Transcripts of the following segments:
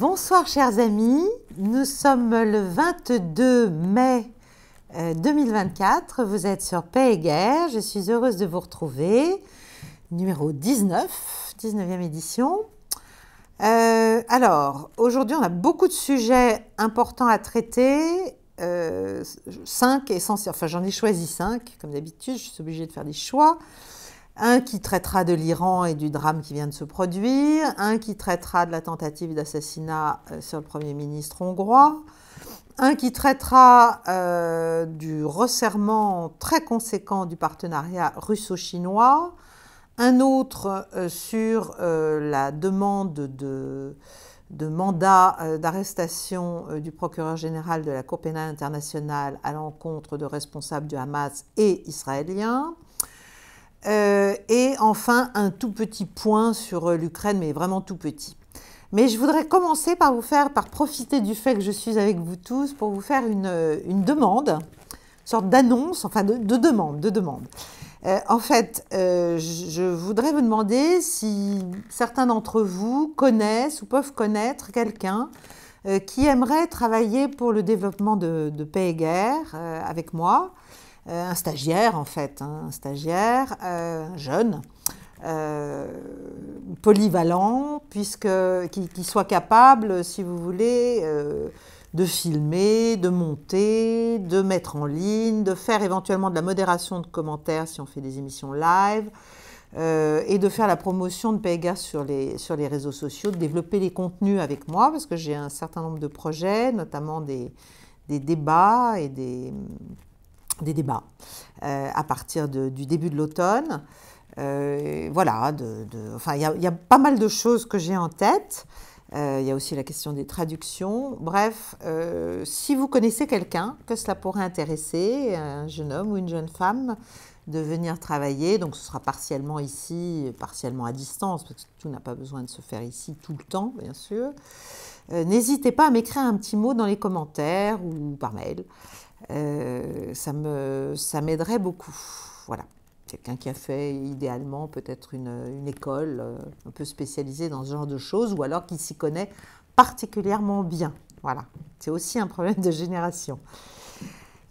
Bonsoir chers amis, nous sommes le 22 mai 2024, euh, vous êtes sur Paix et Guerre, je suis heureuse de vous retrouver, numéro 19, 19e édition. Euh, alors, aujourd'hui on a beaucoup de sujets importants à traiter, euh, 5 essentiels, enfin j'en ai choisi 5 comme d'habitude, je suis obligée de faire des choix un qui traitera de l'Iran et du drame qui vient de se produire, un qui traitera de la tentative d'assassinat euh, sur le Premier ministre hongrois, un qui traitera euh, du resserrement très conséquent du partenariat russo-chinois, un autre euh, sur la demande de, de mandat d'arrestation du procureur général de la Cour pénale internationale à l'encontre de responsables du Hamas et israéliens, euh, et enfin, un tout petit point sur euh, l'Ukraine, mais vraiment tout petit. Mais je voudrais commencer par vous faire, par profiter du fait que je suis avec vous tous, pour vous faire une, euh, une demande, une sorte d'annonce, enfin de, demande, de demande. en fait, je voudrais vous demander si certains d'entre vous connaissent ou peuvent connaître quelqu'un qui aimerait travailler pour le développement de paix et guerre avec moi, euh, un stagiaire en fait, hein, un stagiaire euh, jeune, euh, polyvalent, puisque qui, soit capable, si vous voulez, de filmer, de monter, de mettre en ligne, de faire éventuellement de la modération de commentaires si on fait des émissions live. et de faire la promotion de Pega sur les, sur les réseaux sociaux, de développer les contenus avec moi, parce que j'ai un certain nombre de projets, notamment des débats et des, des débats euh, à partir du début de l'automne. Euh, voilà, de, enfin, il y, a pas mal de choses que j'ai en tête. Euh, il y a aussi la question des traductions. Bref, si vous connaissez quelqu'un que cela pourrait intéresser, un jeune homme ou une jeune femme, de venir travailler. Donc ce sera partiellement ici, partiellement à distance, parce que tout n'a pas besoin de se faire ici tout le temps, bien sûr. N'hésitez pas à m'écrire un petit mot dans les commentaires ou par mail. Euh, ça m'aiderait beaucoup. Voilà. Quelqu'un qui a fait idéalement peut-être une, une, école euh, un peu spécialisée dans ce genre de choses ou alors qui s'y connaît particulièrement bien. Voilà. C'est aussi un problème de génération.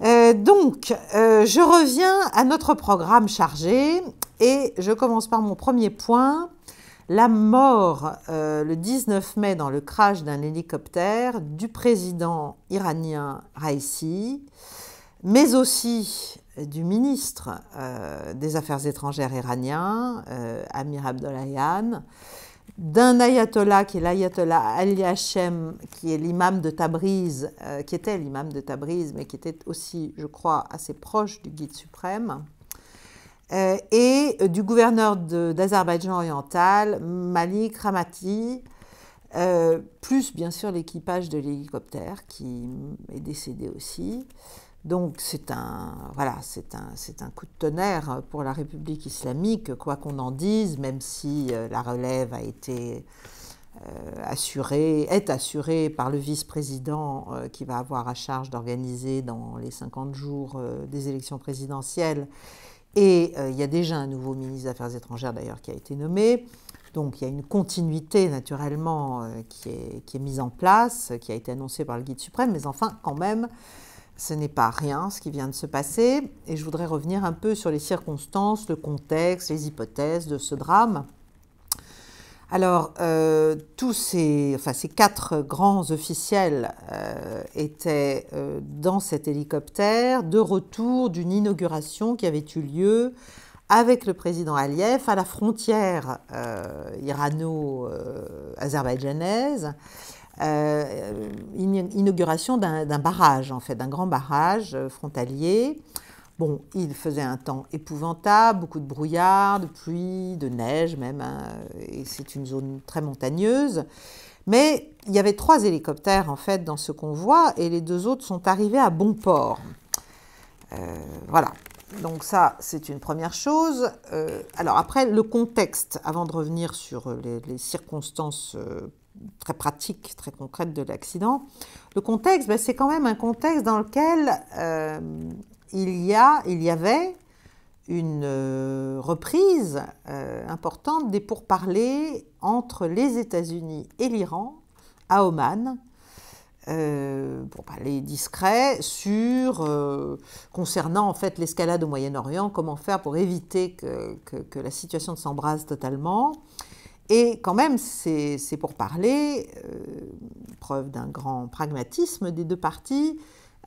Euh, donc, je reviens à notre programme chargé et je commence par mon premier point la mort euh, le 19 mai dans le crash d'un hélicoptère du président iranien Raisi, mais aussi du ministre euh, des Affaires étrangères iranien, euh, Amir Abdollahian, d'un ayatollah qui est l'ayatollah Ali Hashem qui est l'imam de Tabriz, qui était l'imam de Tabriz, mais qui était aussi, je crois, assez proche du guide suprême, euh, et euh, du gouverneur d'Azerbaïdjan oriental, Malik Ramati, euh, plus bien sûr l'équipage de l'hélicoptère qui est décédé aussi. Donc c'est un, voilà, un, un, coup de tonnerre pour la République islamique, quoi qu'on en dise, même si la relève a été assurée, est assurée par le vice-président qui va avoir à charge d'organiser dans les 50 jours des élections présidentielles et euh, il y a déjà un nouveau ministre des Affaires étrangères d'ailleurs qui a été nommé. Donc il y a une continuité naturellement euh, qui est, qui, est, mise en place, qui a été annoncée par le guide suprême, mais enfin quand même, ce n'est pas rien ce qui vient de se passer. Et je voudrais revenir un peu sur les circonstances, le contexte, les hypothèses de ce drame. Alors, euh, tous ces, quatre grands officiels euh, étaient euh, dans cet hélicoptère de retour d'une inauguration qui avait eu lieu avec le président Aliyev à la frontière irano-azerbaïdjanaise. inauguration d'un barrage, en fait, d'un grand barrage frontalier Bon, il faisait un temps épouvantable, beaucoup de brouillard, de pluie, de neige même, hein, et c'est une zone très montagneuse. Mais il y avait trois hélicoptères en fait dans ce convoi et les deux autres sont arrivés à bon port. Euh, voilà, donc ça c'est une première chose. Euh, alors après le contexte, avant de revenir sur les, circonstances euh, très pratiques, très concrètes de l'accident, le contexte, ben, c'est quand même un contexte dans lequel il y, avait une euh, reprise euh, importante des pourparlers entre les États-Unis et l'Iran à Oman, euh, pour parler discret, sur, concernant en fait l'escalade au Moyen-Orient, comment faire pour éviter que, la situation ne s'embrase totalement. Et quand même, c'est pourparlers, parler, preuve d'un grand pragmatisme des deux parties,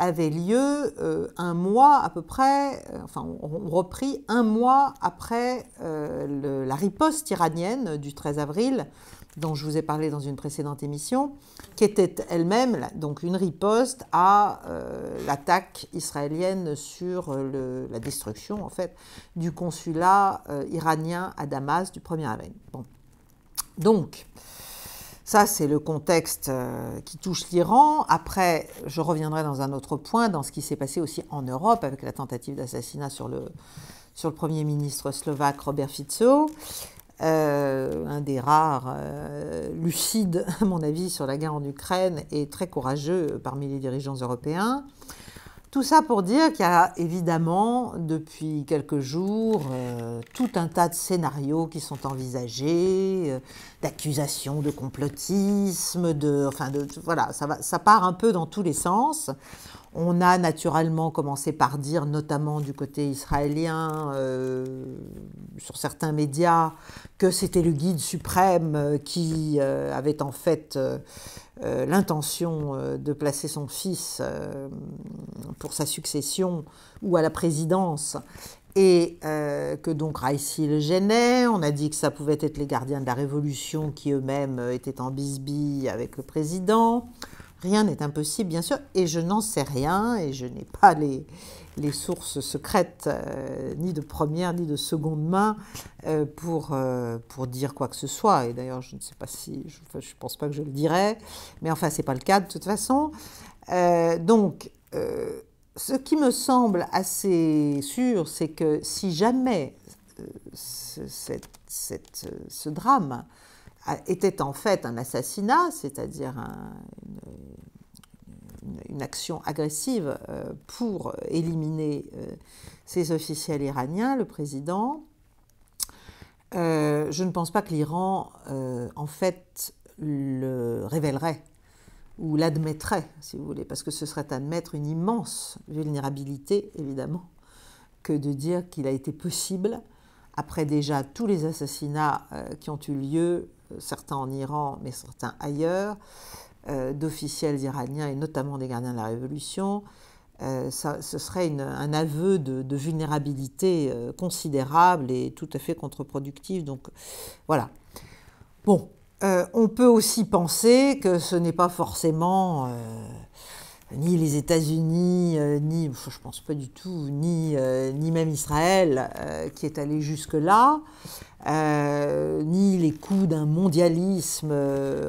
avait lieu euh, un mois à peu près, euh, enfin on, reprit un mois après euh, la riposte iranienne du 13 avril dont je vous ai parlé dans une précédente émission, qui était elle-même donc une riposte à l'attaque israélienne sur la destruction en fait du consulat iranien à Damas du 1er avril. Bon. Donc, ça, c'est le contexte euh, qui touche l'Iran. Après, je reviendrai dans un autre point, dans ce qui s'est passé aussi en Europe avec la tentative d'assassinat sur le, Premier ministre slovaque Robert Fico. Euh, un des rares euh, lucides, à mon avis, sur la guerre en Ukraine et très courageux parmi les dirigeants européens. Tout ça pour dire qu'il y a évidemment depuis quelques jours euh, tout un tas de scénarios qui sont envisagés, euh, d'accusations, de complotisme, de, enfin de, voilà, ça, va, ça part un peu dans tous les sens. On a naturellement commencé par dire, notamment du côté israélien, euh, sur certains médias, que c'était le guide suprême qui avait en fait euh, l'intention euh, de placer son fils euh, pour sa succession ou à la présidence et que donc Raisi le gênait. On a dit que ça pouvait être les gardiens de la Révolution qui eux-mêmes étaient en bisbille avec le président. Rien n'est impossible, bien sûr, et je n'en sais rien, et je n'ai pas les, les sources secrètes, euh, ni de première ni de seconde main, euh, pour, euh, pour dire quoi que ce soit. Et d'ailleurs, je ne sais pas si, je ne pense pas que je le dirais, mais enfin, ce n'est pas le cas de toute façon. donc, ce qui me semble assez sûr, c'est que si jamais ce, cette, ce drame était en fait un assassinat, c'est-à-dire un, une action agressive euh, pour éliminer euh, ces officiels iraniens, le président. Euh, je ne pense pas que l'Iran, en fait, le révélerait ou l'admettrait, si vous voulez, parce que ce serait admettre une immense vulnérabilité, évidemment, que de dire qu'il a été possible, après déjà tous les assassinats qui ont eu lieu, certains en Iran, mais certains ailleurs, euh, d'officiels iraniens et notamment des gardiens de la Révolution, euh, ça, ce serait un aveu de, de vulnérabilité euh, considérable et tout à fait contre-productif. Donc voilà. Bon, on peut aussi penser que ce n'est pas forcément ni les États-Unis, euh, ni, je pense pas du tout, ni, euh, ni même Israël euh, qui est allé jusque-là, ni les coups d'un mondialisme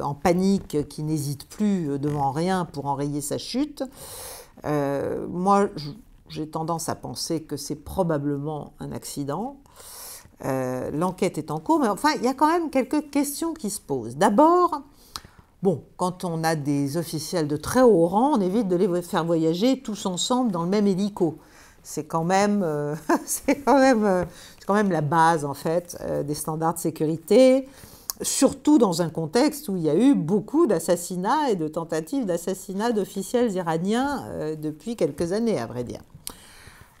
en panique qui n'hésite plus devant rien pour enrayer sa chute. moi, j'ai tendance à penser que c'est probablement un accident. L'enquête est en cours, mais enfin, il y a quand même quelques questions qui se posent. D'abord, Bon, quand on a des officiels de très haut rang, on évite de les faire voyager tous ensemble dans le même hélico. C'est quand même, euh, c'est quand même, euh, quand même la base en fait euh, des standards de sécurité, surtout dans un contexte où il y a eu beaucoup d'assassinats et de tentatives d'assassinats d'officiels iraniens depuis quelques années, à vrai dire.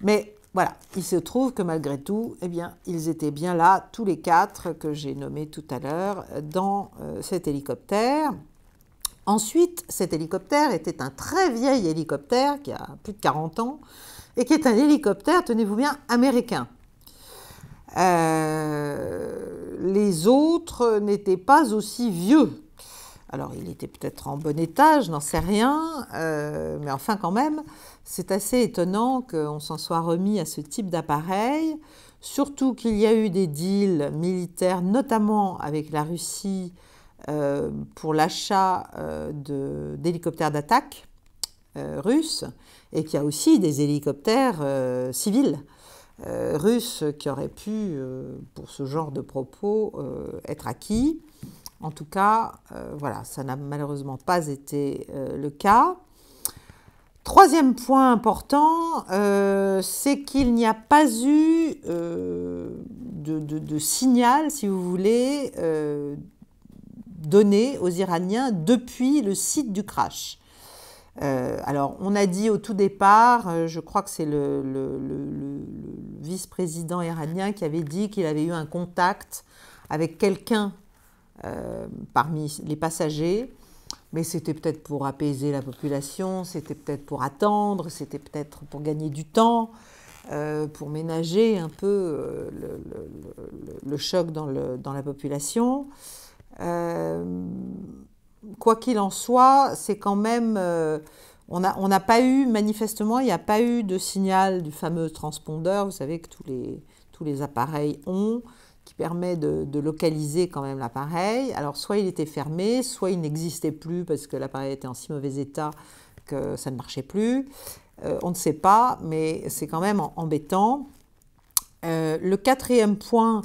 Mais voilà, il se trouve que malgré tout, eh bien, ils étaient bien là, tous les quatre que j'ai nommés tout à l'heure, dans cet hélicoptère. Ensuite, cet hélicoptère était un très vieil hélicoptère qui a plus de 40 ans et qui est un hélicoptère, tenez-vous bien, américain. Euh, les autres n'étaient pas aussi vieux. Alors, il était peut-être en bon état, je n'en sais rien, euh, mais enfin quand même, c'est assez étonnant qu'on s'en soit remis à ce type d'appareil, surtout qu'il y a eu des deals militaires, notamment avec la Russie, euh, pour l'achat euh, d'hélicoptères d'attaque euh, russes et qu'il y a aussi des hélicoptères civils russes qui auraient pu, pour ce genre de propos, être acquis. En tout cas, voilà, ça n'a malheureusement pas été le cas. Troisième point important, c'est qu'il n'y a pas eu de, signal, si vous voulez, donné aux Iraniens depuis le site du crash. Euh, alors, on a dit au tout départ, euh, je crois que c'est le, vice-président iranien qui avait dit qu'il avait eu un contact avec quelqu'un euh, parmi les passagers, mais c'était peut-être pour apaiser la population, c'était peut-être pour attendre, c'était peut-être pour gagner du temps. pour ménager un peu le, choc dans la population. Euh, quoi qu'il en soit, c'est quand même... Euh, on n'a pas eu, manifestement, il n'y a pas eu de signal du fameux transpondeur, vous savez que tous les, tous les appareils ont, qui permet de, localiser quand même l'appareil. Alors soit il était fermé, soit il n'existait plus parce que l'appareil était en si mauvais état que ça ne marchait plus. Euh, on ne sait pas, mais c'est quand même embêtant. le quatrième point,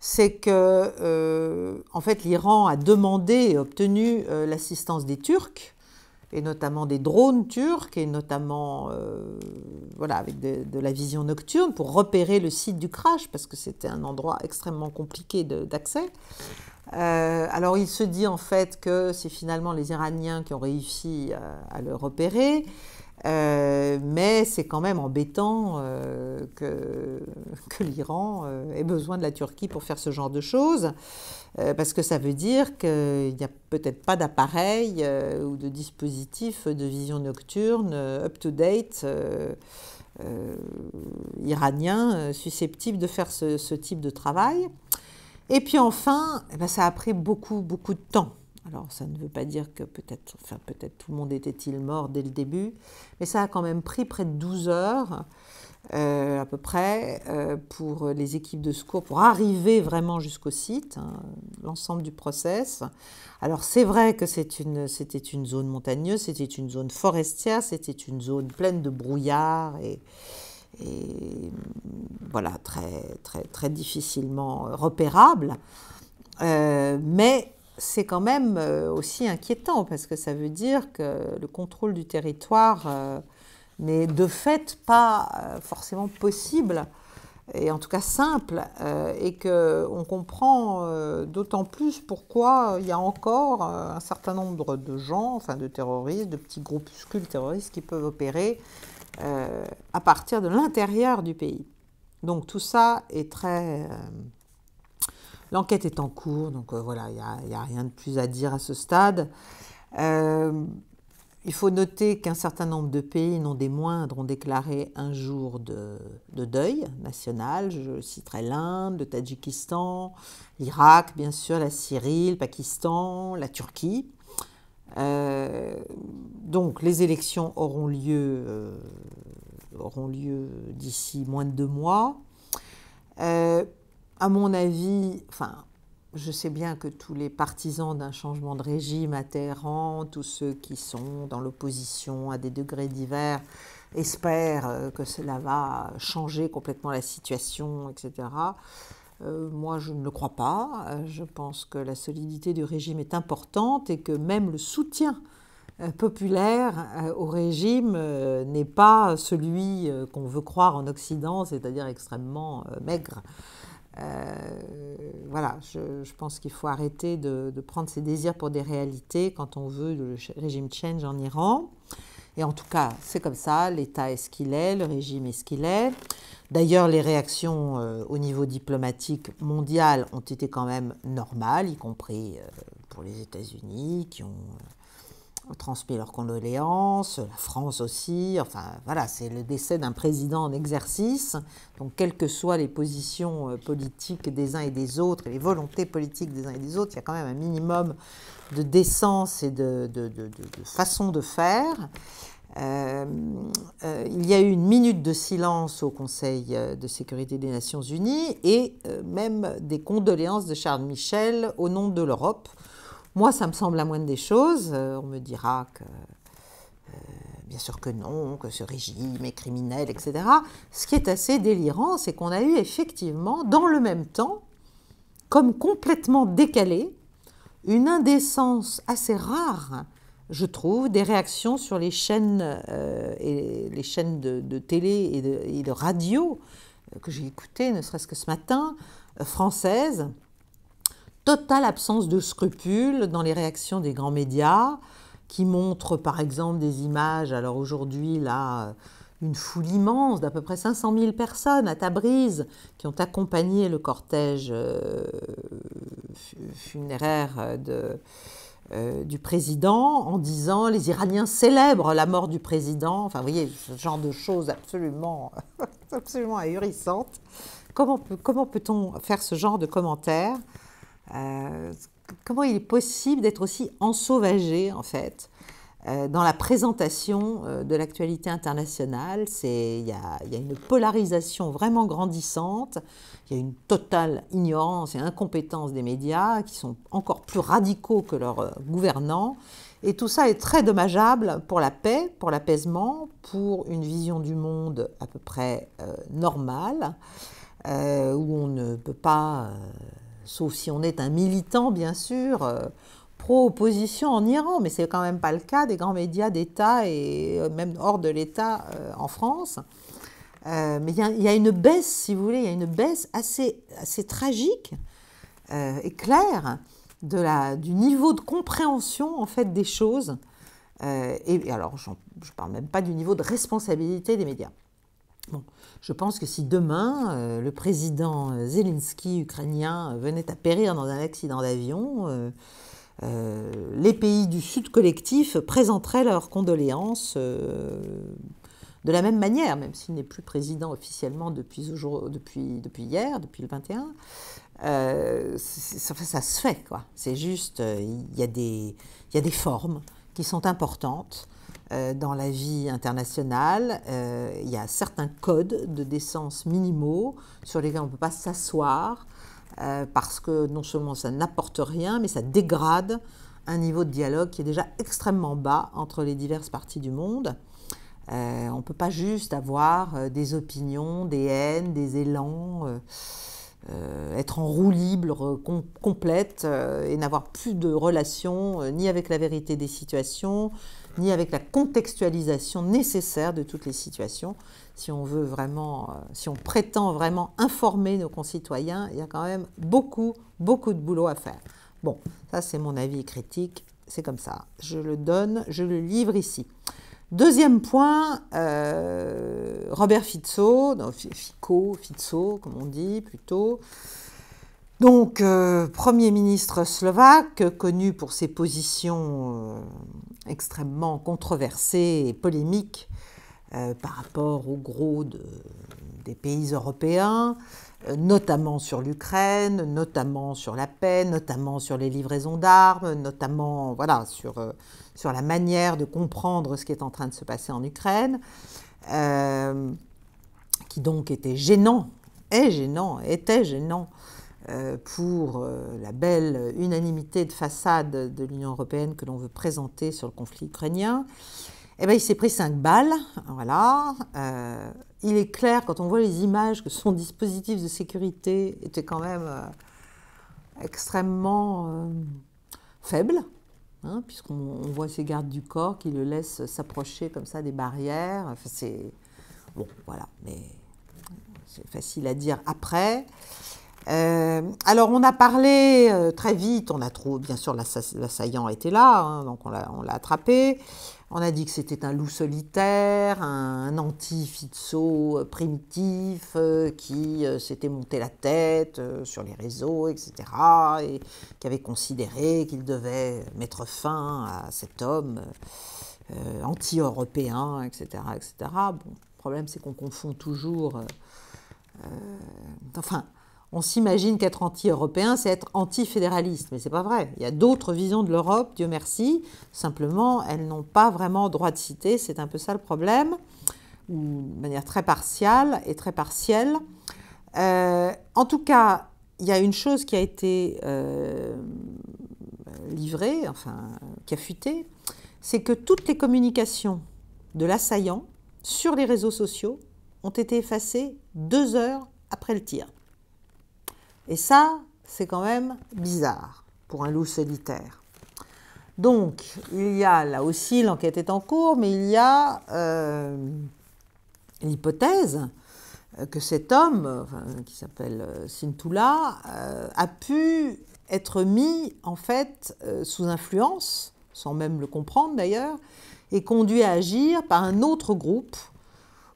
c'est que euh, en fait l'Iran a demandé et obtenu euh, l'assistance des Turcs et notamment des drones turcs et notamment euh, voilà avec de, la vision nocturne pour repérer le site du crash parce que c'était un endroit extrêmement compliqué d'accès. alors il se dit en fait que c'est finalement les Iraniens qui ont réussi à le repérer. Euh, mais c'est quand même embêtant euh, que, l'Iran euh, ait besoin de la Turquie pour faire ce genre de choses, parce que ça veut dire qu'il n'y a peut-être pas d'appareil ou de dispositif de vision nocturne up-to-date iranien susceptible de faire ce, type de travail. Et puis enfin, eh ben, ça a pris beaucoup, beaucoup de temps. Alors ça ne veut pas dire que peut-être enfin, peut tout le monde était-il mort dès le début, mais ça a quand même pris près de 12 heures euh, à peu près euh, pour les équipes de secours pour arriver vraiment jusqu'au site, hein, l'ensemble du process. Alors c'est vrai que c'était une, une zone montagneuse, c'était une zone forestière, c'était une zone pleine de brouillard et, voilà, très, très, très difficilement repérable. Euh, mais c'est quand même euh, aussi inquiétant parce que ça veut dire que le contrôle du territoire euh, n'est de fait pas euh, forcément possible et en tout cas simple et que on comprend d'autant plus pourquoi il y a encore un certain nombre de gens, enfin de terroristes, de petits groupuscules terroristes qui peuvent opérer à partir de l'intérieur du pays. Donc tout ça est très L'enquête est en cours, donc euh, voilà, il n'y a, rien de plus à dire à ce stade. Euh, il faut noter qu'un certain nombre de pays, non des moindres, ont déclaré un jour de, deuil national. Je citerai l'Inde, le Tadjikistan, l'Irak, bien sûr, la Syrie, le Pakistan, la Turquie. Euh, donc les élections auront lieu, auront lieu d'ici moins de deux mois à mon avis, enfin, je sais bien que tous les partisans d'un changement de régime à Téhéran, tous ceux qui sont dans l'opposition à des degrés divers, espèrent euh, que cela va changer complètement la situation, etc. Euh, moi, je ne le crois pas. Euh, je pense que la solidité du régime est importante et que même le soutien populaire au régime n'est pas celui qu'on veut croire en Occident, c'est-à-dire extrêmement maigre. Euh, voilà, je, pense qu'il faut arrêter de, prendre ses désirs pour des réalités quand on veut le régime change en Iran. Et en tout cas, c'est comme ça, l'État est ce qu'il est, le régime est ce qu'il est. D'ailleurs, les réactions euh, au niveau diplomatique mondial ont été quand même normales, y compris euh, pour les États-Unis, qui ont transmis leurs condoléances, la France aussi. Enfin, voilà, c'est le décès d'un président en exercice. Donc, quelles que soient les positions euh, politiques des uns et des autres, les volontés politiques des uns et des autres, il y a quand même un minimum de décence et de, façon de faire. Euh, euh, il y a eu une minute de silence au Conseil de sécurité des Nations Unies et même des condoléances de Charles Michel au nom de l'Europe moi, ça me semble la moindre des choses. Euh, on me dira que euh, bien sûr que non, que ce régime est criminel, etc. Ce qui est assez délirant, c'est qu'on a eu effectivement, dans le même temps, comme complètement décalé, une indécence assez rare, je trouve, des réactions sur les chaînes, euh, et les chaînes de, télé et et de, radio que j'ai écoutées, ne serait-ce que ce matin, françaises, totale absence de scrupules dans les réactions des grands médias, qui montrent par exemple des images, alors aujourd'hui là, une foule immense d'à peu près 500 000 personnes à Tabriz qui ont accompagné le cortège euh, funéraire euh, du président en disant les Iraniens célèbrent la mort du président. Enfin, vous voyez, ce genre de choses absolument, absolument ahurissantes. Comment, peut, comment peut-on faire ce genre de commentaires euh, comment il est possible d'être aussi ensauvagé, en fait, euh, dans la présentation euh, de l'actualité internationale Il y a, une polarisation vraiment grandissante, il y a une totale ignorance et incompétence des médias qui sont encore plus radicaux que leurs gouvernants. Et tout ça est très dommageable pour la paix, pour l'apaisement, pour une vision du monde à peu près normale. où on ne peut pas sauf si on est un militant, bien sûr, euh, pro-opposition en Iran, mais ce n'est quand même pas le cas des grands médias d'État et euh, même hors de l'État euh, en France. mais il y, a une baisse, si vous voulez, il y a une baisse assez, assez tragique et claire de la, du niveau de compréhension en fait des choses. et alors, je ne parle même pas du niveau de responsabilité des médias je pense que si demain euh, le président Zelensky ukrainien venait à périr dans un accident d'avion, euh, euh, les pays du Sud collectif présenteraient leurs condoléances de la même manière, même s'il n'est plus président officiellement depuis, hier, depuis le 21. Ça, se fait, quoi. C'est juste, il y, a des formes qui sont importantes. Euh, dans la vie internationale, euh, il y a certains codes de décence minimaux sur lesquels on ne peut pas s'asseoir euh, parce que non seulement ça n'apporte rien, mais ça dégrade un niveau de dialogue qui est déjà extrêmement bas entre les diverses parties du monde. on ne peut pas juste avoir des opinions, des haines, des élans. être en roue libre complète et n'avoir plus de relation ni avec la vérité des situations, ni avec la contextualisation nécessaire de toutes les situations. Si on veut vraiment, euh, si on prétend vraiment informer nos concitoyens, il y a quand même beaucoup, beaucoup de boulot à faire. Bon, ça c'est mon avis critique, c'est comme ça. Je le donne, je le livre ici. Deuxième point, euh, Robert Fizzo, Fico, Fizzo, comme on dit plutôt, donc, euh, Premier ministre slovaque, connu pour ses positions euh, extrêmement controversées et polémiques euh, par rapport au gros des pays européens, notamment sur l'Ukraine, notamment sur la paix, notamment sur les livraisons d'armes, notamment voilà, sur, sur la manière de comprendre ce qui est en train de se passer en Ukraine, qui donc était gênant, est gênant, était gênant euh, pour euh, la belle unanimité de façade de l'Union européenne que l'on veut présenter sur le conflit ukrainien, eh bien, il s'est pris cinq balles. Voilà. Euh, il est clair, quand on voit les images, que son dispositif de sécurité était quand même extrêmement faible, hein, puisqu'on voit ses gardes du corps qui le laissent s'approcher comme ça des barrières. Enfin, c'est. Bon, voilà. Mais c'est facile à dire après. Euh, alors, on a parlé euh, très vite, on a trop, bien sûr, l'assaillant était là, hein, donc on l'a attrapé. On a dit que c'était un loup solitaire, un, anti-fitso euh, primitif qui s'était monté la tête sur les réseaux, etc., et qui avait considéré qu'il devait mettre fin à cet homme anti-européen, etc., etc. Bon, le problème, c'est qu'on confond toujours. enfin on s'imagine qu'être anti-européen, c'est être anti-fédéraliste, mais c'est pas vrai. Il y a d'autres visions de l'Europe, Dieu merci. Simplement, elles n'ont pas vraiment droit de citer. C'est un peu ça le problème, de manière très partiale et très partielle. Euh, en tout cas, il y a une chose qui a été euh, livrée, enfin qui a fuité, c'est que toutes les communications de l'assaillant sur les réseaux sociaux ont été effacées deux heures après le tir. Et ça, c'est quand même bizarre pour un loup solitaire. Donc, il y a là aussi, l'enquête est en cours, mais il y a euh, l'hypothèse euh, que cet homme, qui s'appelle euh, Sintula, a pu être mis en fait sous influence, sans même le comprendre d'ailleurs, et conduit à agir par un autre groupe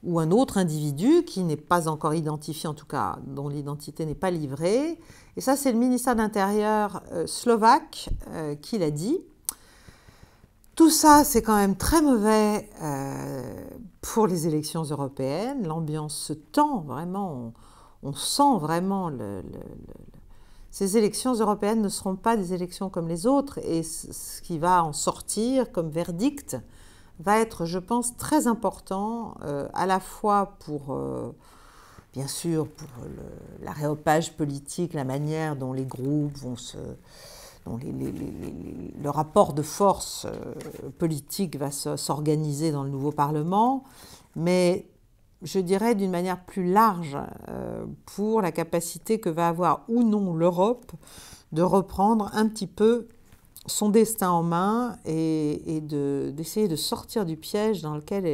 ou un autre individu qui n'est pas encore identifié, en tout cas dont l'identité n'est pas livrée. Et ça, c'est le ministère de l'Intérieur euh, slovaque euh, qui l'a dit. Tout ça, c'est quand même très mauvais euh, pour les élections européennes. L'ambiance se tend vraiment, on, sent vraiment que ces élections européennes ne seront pas des élections comme les autres et ce qui va en sortir comme verdict va être, je pense, très important euh, à la fois pour, euh, bien sûr, pour réopage politique, la manière dont les groupes vont se... dont le rapport de force euh, politique va s'organiser dans le nouveau Parlement, mais je dirais d'une manière plus large pour la capacité que va avoir ou non l'Europe de reprendre un petit peu son destin en main et, d'essayer de, sortir du piège dans lequel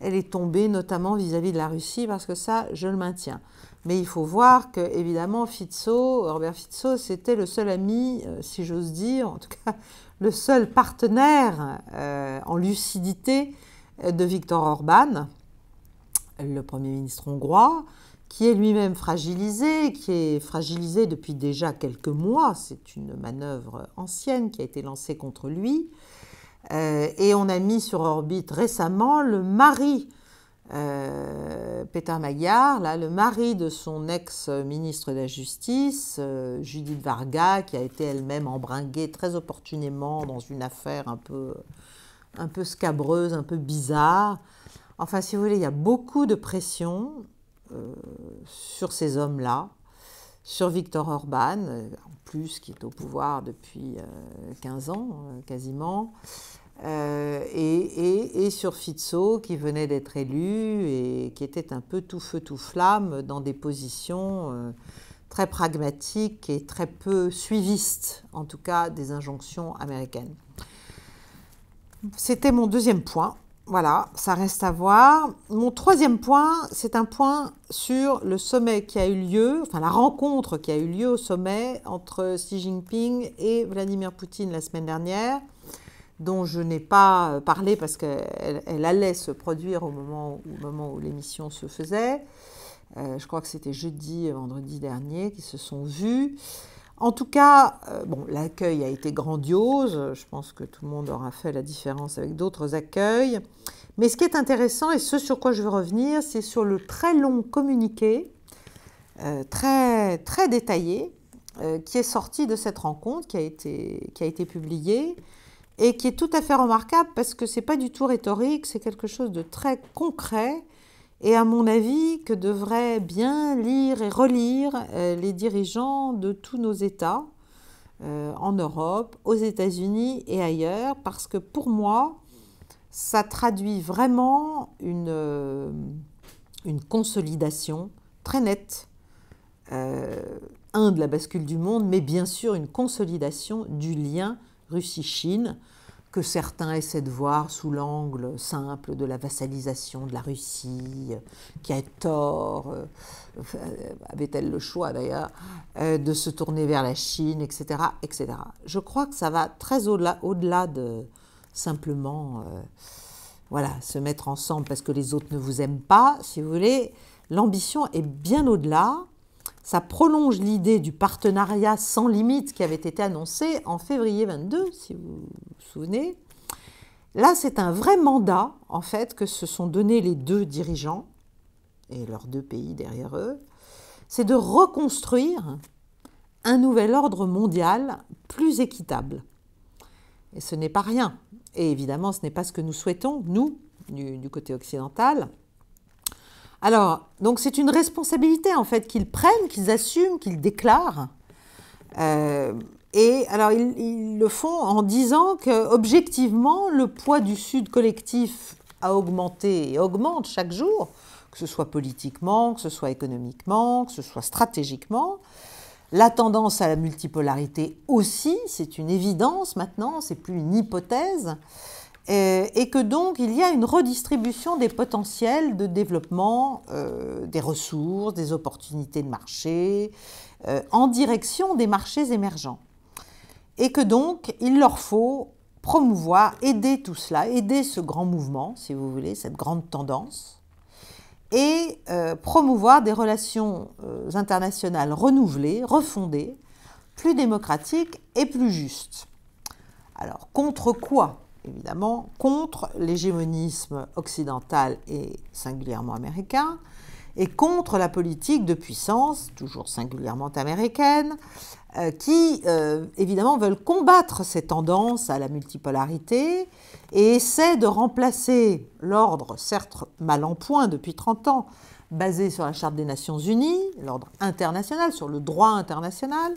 elle est, tombée, notamment vis-à-vis de la Russie, parce que ça, je le maintiens. Mais il faut voir que, évidemment, Fizzo, Robert Fizzo, c'était le seul ami, euh, si j'ose dire, en tout cas, le seul partenaire euh, en lucidité euh, de Viktor Orban, le Premier ministre hongrois, qui est lui-même fragilisé, qui est fragilisé depuis déjà quelques mois. C'est une manœuvre ancienne qui a été lancée contre lui. Euh, et on a mis sur orbite récemment le mari, euh, Peter Magyar, là, le mari de son ex-ministre de la Justice, euh, Judith Varga, qui a été elle-même embringuée très opportunément dans une affaire un peu, un peu scabreuse, un peu bizarre. Enfin, si vous voulez, il y a beaucoup de pression sur ces hommes-là, sur Victor Orban, euh, en plus qui est au pouvoir depuis 15 euh, ans euh, quasiment, et, sur Fizzo qui venait d'être élu et qui était un peu tout feu tout flamme dans des positions très pragmatiques et très peu suivistes, en tout cas des injonctions américaines. C'était mon deuxième point voilà, ça reste à voir. Mon troisième point, c'est un point sur le sommet qui a eu lieu, enfin la rencontre qui a eu lieu au sommet entre Xi Jinping et Vladimir Poutine la semaine dernière, dont je n'ai pas euh, parlé parce qu'elle allait se produire au moment où, l'émission se faisait. Euh, je crois que c'était jeudi, euh, vendredi dernier, qu'ils se sont vus. En tout cas, euh, bon, l'accueil a été grandiose. Je pense que tout le monde aura fait la différence avec d'autres accueils. Mais ce qui est intéressant et ce sur quoi je veux revenir, c'est sur le très long communiqué, euh, très, très détaillé, euh, qui est sorti de cette rencontre, qui a été, qui a été publié et qui est tout à fait remarquable parce que ce n'est pas du tout rhétorique, c'est quelque chose de très concret et à mon avis que devraient bien lire et relire euh, les dirigeants de tous nos États, euh, en Europe, aux États-Unis et ailleurs, parce que pour moi, ça traduit vraiment une, euh, consolidation très nette, un, de la bascule du monde, mais bien sûr une consolidation du lien Russie-Chine que certains essaient de voir sous l'angle simple de la vassalisation de la Russie, qui a tort, euh, avait-elle le choix d'ailleurs, euh, de se tourner vers la Chine, etc., etc. Je crois que ça va très au-delà au -delà de simplement euh, voilà, se mettre ensemble parce que les autres ne vous aiment pas, si vous voulez. L'ambition est bien au-delà ça prolonge l'idée du partenariat sans limite qui avait été annoncé en février 22, si vous vous souvenez. Là, c'est un vrai mandat, en fait, que se sont donnés les deux dirigeants et leurs deux pays derrière eux. C'est de reconstruire un nouvel ordre mondial plus équitable. Et ce n'est pas rien. Et évidemment, ce n'est pas ce que nous souhaitons, nous, du côté occidental. Alors, donc c'est une responsabilité en fait qu'ils prennent, qu'ils assument, qu'ils déclarent. Euh, et alors ils, le font en disant que objectivement le poids du Sud collectif a augmenté et augmente chaque jour, que ce soit politiquement, que ce soit économiquement, que ce soit stratégiquement. La tendance à la multipolarité aussi, c'est une évidence maintenant, c'est plus une hypothèse. Euh, et que donc il y a une redistribution des potentiels de développement euh, des ressources, des opportunités de marché, euh, en direction des marchés émergents. Et que donc il leur faut promouvoir, aider tout cela, aider ce grand mouvement, si vous voulez, cette grande tendance, et promouvoir des relations internationales renouvelées, refondées, plus démocratiques et plus justes. Alors, contre quoi évidemment, contre l'hégémonisme occidental et singulièrement américain, et contre la politique de puissance, toujours singulièrement américaine, euh, qui euh, évidemment veulent combattre ces tendances à la multipolarité et essaient de remplacer l'ordre, certes mal en point depuis 30 ans, basé sur la Charte des Nations Unies, l'ordre international, sur le droit international,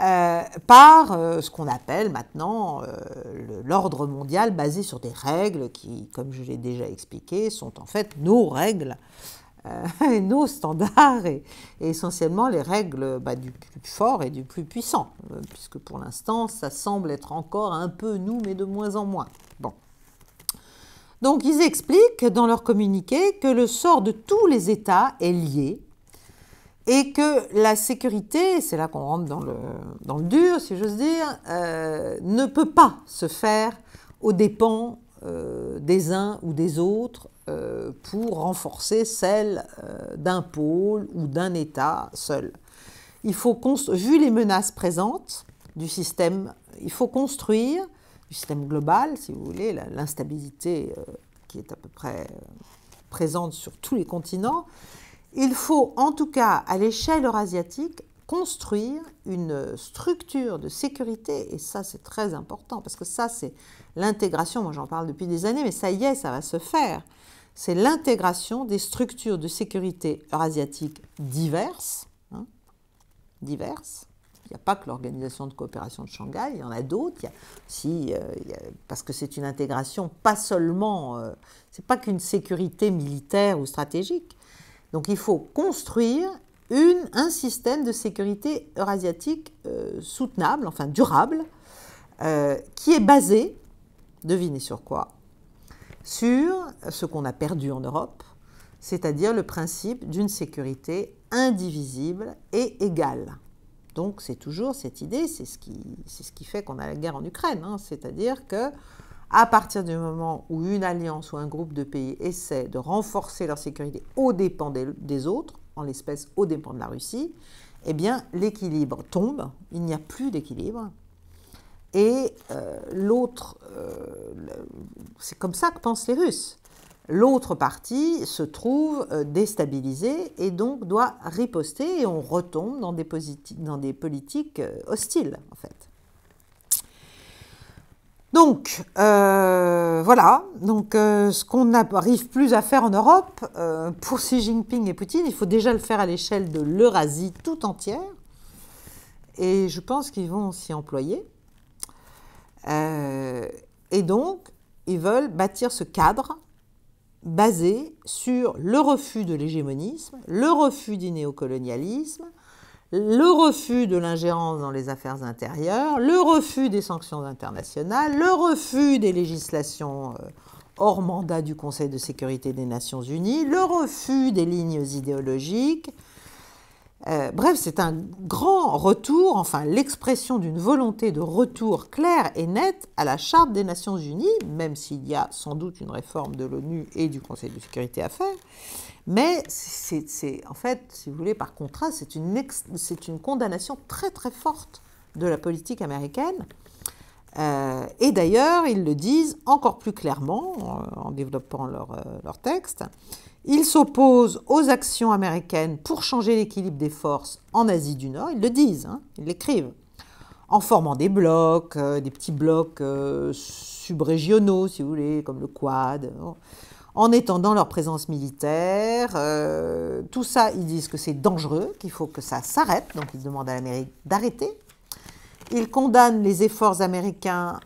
euh, par euh, ce qu'on appelle maintenant euh, l'ordre mondial basé sur des règles qui, comme je l'ai déjà expliqué, sont en fait nos règles, nos standards, et, essentiellement les règles bah, du plus fort et du plus puissant, puisque pour l'instant, ça semble être encore un peu nous, mais de moins en moins. Bon. Donc ils expliquent dans leur communiqué que le sort de tous les États est lié et que la sécurité, c'est là qu'on rentre dans le, dans le, dur, si j'ose dire, euh, ne peut pas se faire aux dépens euh, des uns ou des autres euh, pour renforcer celle d'un pôle ou d'un État seul. Il faut vu les menaces présentes du système, il faut construire du système global, si vous voulez, l'instabilité qui est à peu près présente sur tous les continents, il faut en tout cas, à l'échelle eurasiatique, construire une structure de sécurité, et ça c'est très important, parce que ça c'est l'intégration, moi j'en parle depuis des années, mais ça y est, ça va se faire, c'est l'intégration des structures de sécurité eurasiatiques diverses, hein, diverses, il n'y a pas que l'organisation de coopération de Shanghai, il y en a d'autres. Euh, parce que c'est une intégration, pas seulement, euh, c'est pas qu'une sécurité militaire ou stratégique, donc il faut construire un système de sécurité eurasiatique euh, soutenable, enfin durable, euh, qui est basé, devinez sur quoi Sur ce qu'on a perdu en Europe, c'est-à-dire le principe d'une sécurité indivisible et égale. Donc c'est toujours cette idée, c'est ce qui, fait qu'on a la guerre en Ukraine, hein. c'est-à-dire que à partir du moment où une alliance ou un groupe de pays essaie de renforcer leur sécurité aux dépens des, autres, en l'espèce aux dépens de la Russie, eh bien l'équilibre tombe, il n'y a plus d'équilibre. Et euh, l'autre, euh, c'est comme ça que pensent les Russes. L'autre partie se trouve euh, déstabilisée et donc doit riposter et on retombe dans des, dans des politiques hostiles en fait. Donc euh, voilà, donc euh, ce qu'on n'arrive plus à faire en Europe, euh, pour Xi Jinping et Poutine, il faut déjà le faire à l'échelle de l'Eurasie tout entière. Et je pense qu'ils vont s'y employer. et donc, ils veulent bâtir ce cadre basé sur le refus de l'hégémonisme, le refus du néocolonialisme, le refus de l'ingérence dans les affaires intérieures, le refus des sanctions internationales, le refus des législations euh, hors mandat du Conseil de sécurité des Nations Unies, le refus des lignes idéologiques, euh, bref, c'est un grand retour, enfin l'expression d'une volonté de retour claire et nette à la Charte des Nations Unies, même s'il y a sans doute une réforme de l'ONU et du Conseil de sécurité à faire. Mais c'est en fait, si vous voulez, par contraste, c'est une, condamnation très très forte de la politique américaine. Euh, et d'ailleurs, ils le disent encore plus clairement en, développant leur euh, texte. Ils s'opposent aux actions américaines pour changer l'équilibre des forces en Asie du Nord. Ils le disent, hein, ils l'écrivent, en formant des blocs, euh, des petits blocs euh, subrégionaux, si vous voulez, comme le Quad, en étendant leur présence militaire. Euh, tout ça, ils disent que c'est dangereux, qu'il faut que ça s'arrête, donc ils demandent à l'Amérique d'arrêter. Ils condamnent les efforts américains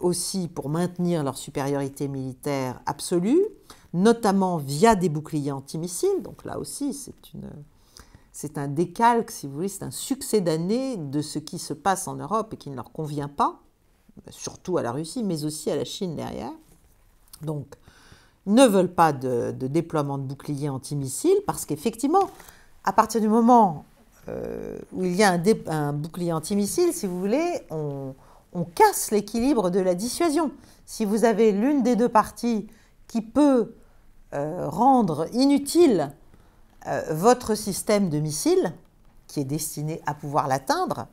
aussi pour maintenir leur supériorité militaire absolue notamment via des boucliers antimissiles. Donc là aussi, c'est un décalque, si vous voulez, c'est un succès d'année de ce qui se passe en Europe et qui ne leur convient pas, surtout à la Russie, mais aussi à la Chine derrière. Donc, ne veulent pas de, déploiement de boucliers antimissiles parce qu'effectivement, à partir du moment euh, où il y a un, bouclier antimissile, si vous voulez, on casse l'équilibre de la dissuasion. Si vous avez l'une des deux parties qui peut euh, rendre inutile euh, votre système de missiles, qui est destiné à pouvoir l'atteindre,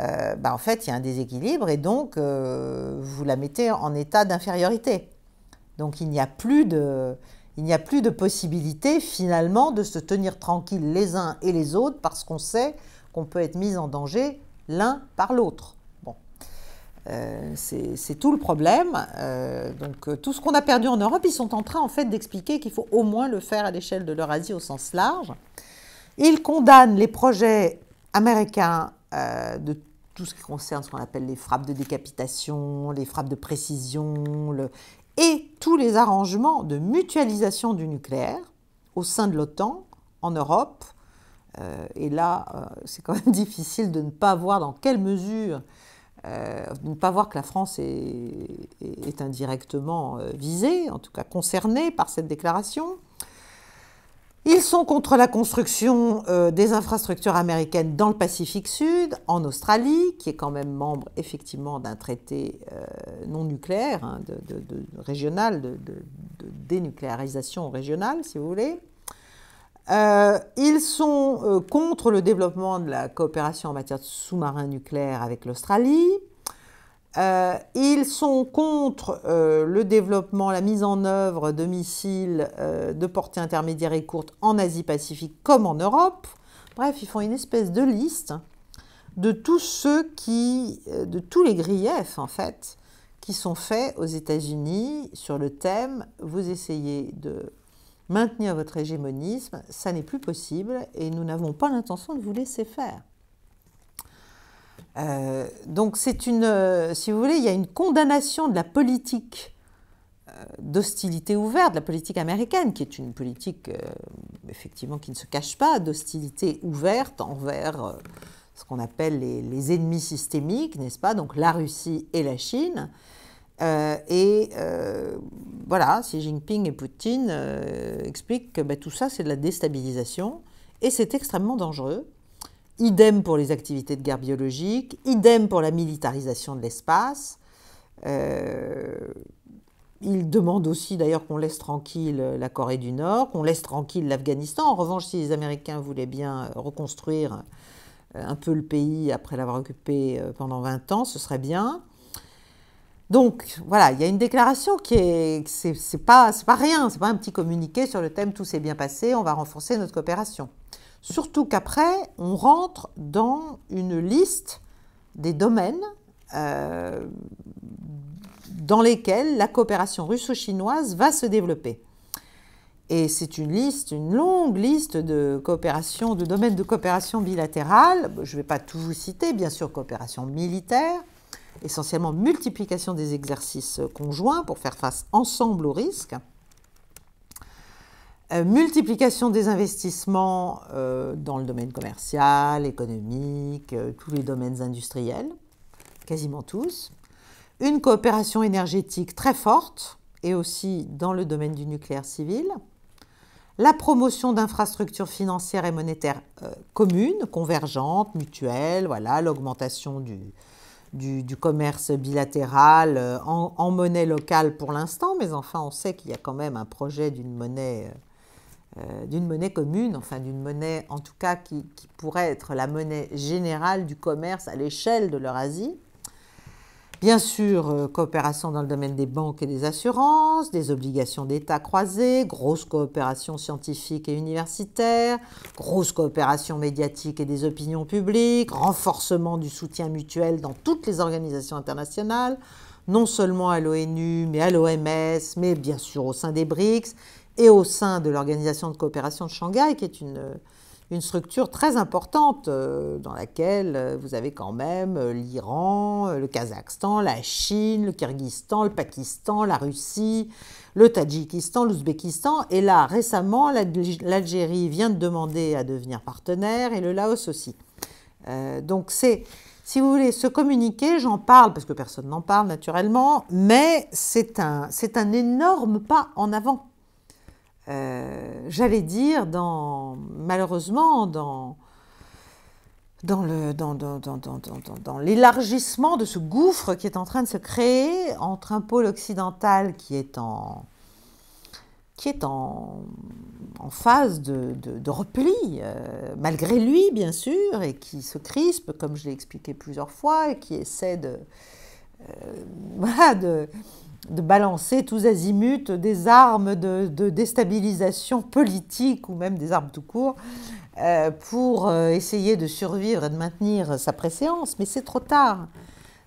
euh, bah, en fait, il y a un déséquilibre et donc vous la mettez en état d'infériorité. Donc il n'y a plus de, il n'y a plus de possibilité finalement de se tenir tranquille les uns et les autres parce qu'on sait qu'on peut être mis en danger l'un par l'autre. Euh, c'est tout le problème. Euh, donc euh, tout ce qu'on a perdu en Europe, ils sont en train en fait d'expliquer qu'il faut au moins le faire à l'échelle de l'Eurasie au sens large. Ils condamnent les projets américains de tout ce qui concerne ce qu'on appelle les frappes de décapitation, les frappes de précision, et tous les arrangements de mutualisation du nucléaire au sein de l'OTAN, en Europe. et là, c'est quand même difficile de ne pas voir dans quelle mesure euh, de ne pas voir que la France est, indirectement euh, visée, en tout cas concernée par cette déclaration. Ils sont contre la construction euh, des infrastructures américaines dans le Pacifique Sud, en Australie, qui est quand même membre effectivement d'un traité non nucléaire, hein, de, régional, de, dénucléarisation régionale, si vous voulez. Euh, ils sont euh, contre le développement de la coopération en matière de sous-marins nucléaires avec l'Australie. Euh, ils sont contre le développement, la mise en œuvre de missiles de portée intermédiaire et courte en Asie-Pacifique comme en Europe. Bref, ils font une espèce de liste de tous ceux qui, de tous les griefs en fait, qui sont faits aux États-Unis sur le thème vous essayez de maintenir votre hégémonisme, ça n'est plus possible et nous n'avons pas l'intention de vous laisser faire. Euh, donc c'est une, euh, si vous voulez, il y a une condamnation de la politique euh, d'hostilité ouverte, de la politique américaine, qui est une politique effectivement qui ne se cache pas, d'hostilité ouverte envers ce qu'on appelle les ennemis systémiques, n'est-ce pas, donc la Russie et la Chine, euh, et euh, voilà, Xi Jinping et Poutine euh, expliquent que bah, tout ça, c'est de la déstabilisation et c'est extrêmement dangereux. Idem pour les activités de guerre biologique, idem pour la militarisation de l'espace. ils demandent aussi d'ailleurs qu'on laisse tranquille la Corée du Nord, qu'on laisse tranquille l'Afghanistan. En revanche, si les Américains voulaient bien reconstruire un peu le pays après l'avoir occupé pendant 20 ans, ce serait bien. Donc voilà, il y a une déclaration qui est, c'est pas, pas rien, c'est pas un petit communiqué sur le thème tout s'est bien passé, on va renforcer notre coopération. Surtout qu'après, on rentre dans une liste des domaines euh, dans lesquels la coopération russo-chinoise va se développer. Et c'est une liste, une longue liste de coopérations, de domaines de coopération bilatérale. Je ne vais pas tout vous citer, bien sûr, coopération militaire, essentiellement multiplication des exercices conjoints pour faire face ensemble aux risques, euh, multiplication des investissements euh, dans le domaine commercial, économique, euh, tous les domaines industriels, quasiment tous, une coopération énergétique très forte et aussi dans le domaine du nucléaire civil, la promotion d'infrastructures financières et monétaires communes, convergentes, mutuelles, voilà, l'augmentation du, du, commerce bilatéral euh, en, monnaie locale pour l'instant, mais enfin on sait qu'il y a quand même un projet d'une monnaie, euh, euh, monnaie commune, enfin d'une monnaie en tout cas qui, qui pourrait être la monnaie générale du commerce à l'échelle de l'Eurasie. Bien sûr, euh, coopération dans le domaine des banques et des assurances, des obligations d'État croisées, grosse coopération scientifique et universitaire, grosse coopération médiatique et des opinions publiques, renforcement du soutien mutuel dans toutes les organisations internationales, non seulement à l'ONU, mais à l'OMS, mais bien sûr au sein des BRICS et au sein de l'Organisation de coopération de Shanghai, qui est une euh, une structure très importante euh, dans laquelle euh, vous avez quand même euh, l'Iran, le Kazakhstan, la Chine, le Kyrgyzstan, le Pakistan, la Russie, le Tadjikistan, l'Ouzbékistan. Et là, récemment, l'Algérie vient de demander à devenir partenaire et le Laos aussi. donc c'est, si vous voulez, se communiquer, j'en parle parce que personne n'en parle naturellement, mais c'est un, c'est un énorme pas en avant euh, j'allais dire, dans, malheureusement, dans, dans, le, dans, l'élargissement de ce gouffre qui est en train de se créer entre un pôle occidental qui est en, qui est en, phase de, repli, euh, malgré lui, bien sûr, et qui se crispe, comme je l'ai expliqué plusieurs fois, et qui essaie de, euh, de, de balancer tous azimuts des armes de, déstabilisation politique ou même des armes tout court euh, pour euh, essayer de survivre et de maintenir sa préséance, mais c'est trop tard.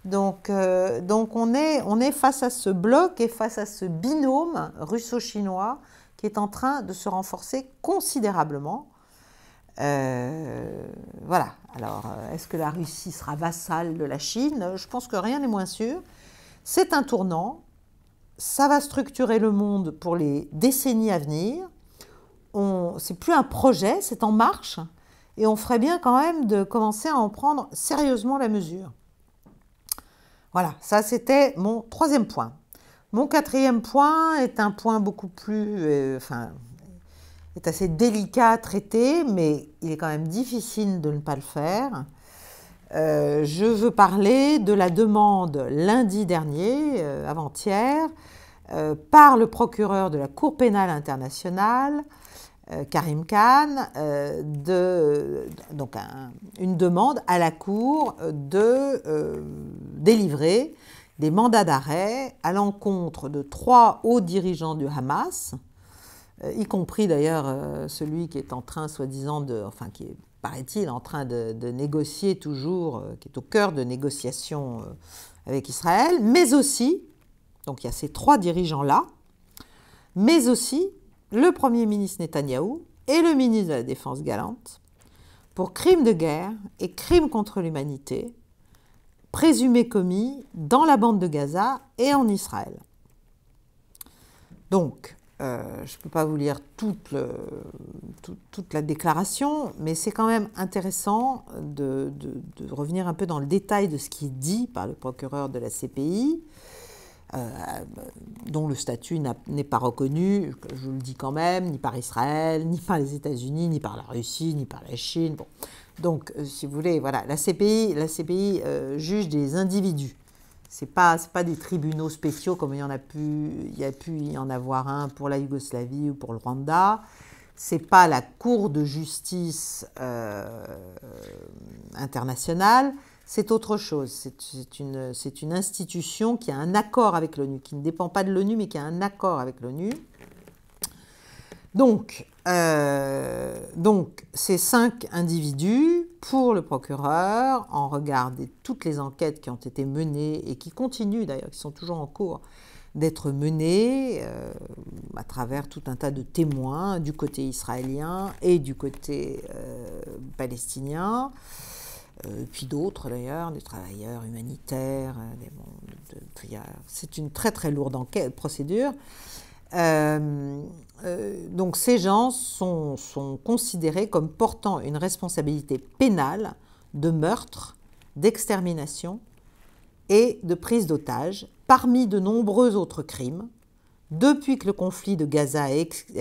Donc, euh, donc on, est, on est face à ce bloc et face à ce binôme russo-chinois qui est en train de se renforcer considérablement. voilà. Alors, est-ce que la Russie sera vassale de la Chine Je pense que rien n'est moins sûr. C'est un tournant ça va structurer le monde pour les décennies à venir. C'est plus un projet, c'est en marche. Et on ferait bien quand même de commencer à en prendre sérieusement la mesure. Voilà, ça c'était mon troisième point. Mon quatrième point est un point beaucoup plus, euh, enfin, est assez délicat à traiter, mais il est quand même difficile de ne pas le faire. Euh, je veux parler de la demande lundi dernier, euh, avant-hier, euh, par le procureur de la Cour pénale internationale, Karim Khan, de, donc une demande à la Cour de délivrer des mandats d'arrêt à l'encontre de trois hauts dirigeants du Hamas, y compris d'ailleurs celui qui est en train, soi-disant, de, enfin qui est paraît-il, en train de, négocier toujours, euh, qui est au cœur de négociations euh, avec Israël, mais aussi, donc il y a ces trois dirigeants-là, mais aussi le Premier ministre Netanyahou et le ministre de la Défense Galante, pour crimes de guerre et crimes contre l'humanité, présumés commis dans la bande de Gaza et en Israël. Donc, euh, je ne peux pas vous lire toute, la déclaration, mais c'est quand même intéressant de, revenir un peu dans le détail de ce qui est dit par le procureur de la CPI, euh, dont le statut n'est pas reconnu, je vous le dis quand même, ni par Israël, ni par les États-Unis, ni par la Russie, ni par la Chine. Bon. Donc, euh, si vous voulez, voilà, la CPI, la CPI juge des individus. Ce n'est pas, pas des tribunaux spéciaux comme il y, en a pu, il y a pu y en avoir un pour la Yougoslavie ou pour le Rwanda. Ce n'est pas la Cour de justice euh, internationale, c'est autre chose. C'est une, une, institution qui a un accord avec l'ONU, qui ne dépend pas de l'ONU, mais qui a un accord avec l'ONU. Donc, euh, donc, ces cinq individus, pour le procureur, en regard de toutes les enquêtes qui ont été menées et qui continuent d'ailleurs, qui sont toujours en cours d'être menées euh, à travers tout un tas de témoins du côté israélien et du côté euh, palestinien, puis d'autres d'ailleurs, des travailleurs humanitaires. C'est une très très lourde enquête, procédure. Euh, euh, donc ces gens sont, sont, considérés comme portant une responsabilité pénale de meurtre, d'extermination et de prise d'otage, parmi de nombreux autres crimes, depuis que le conflit de Gaza a,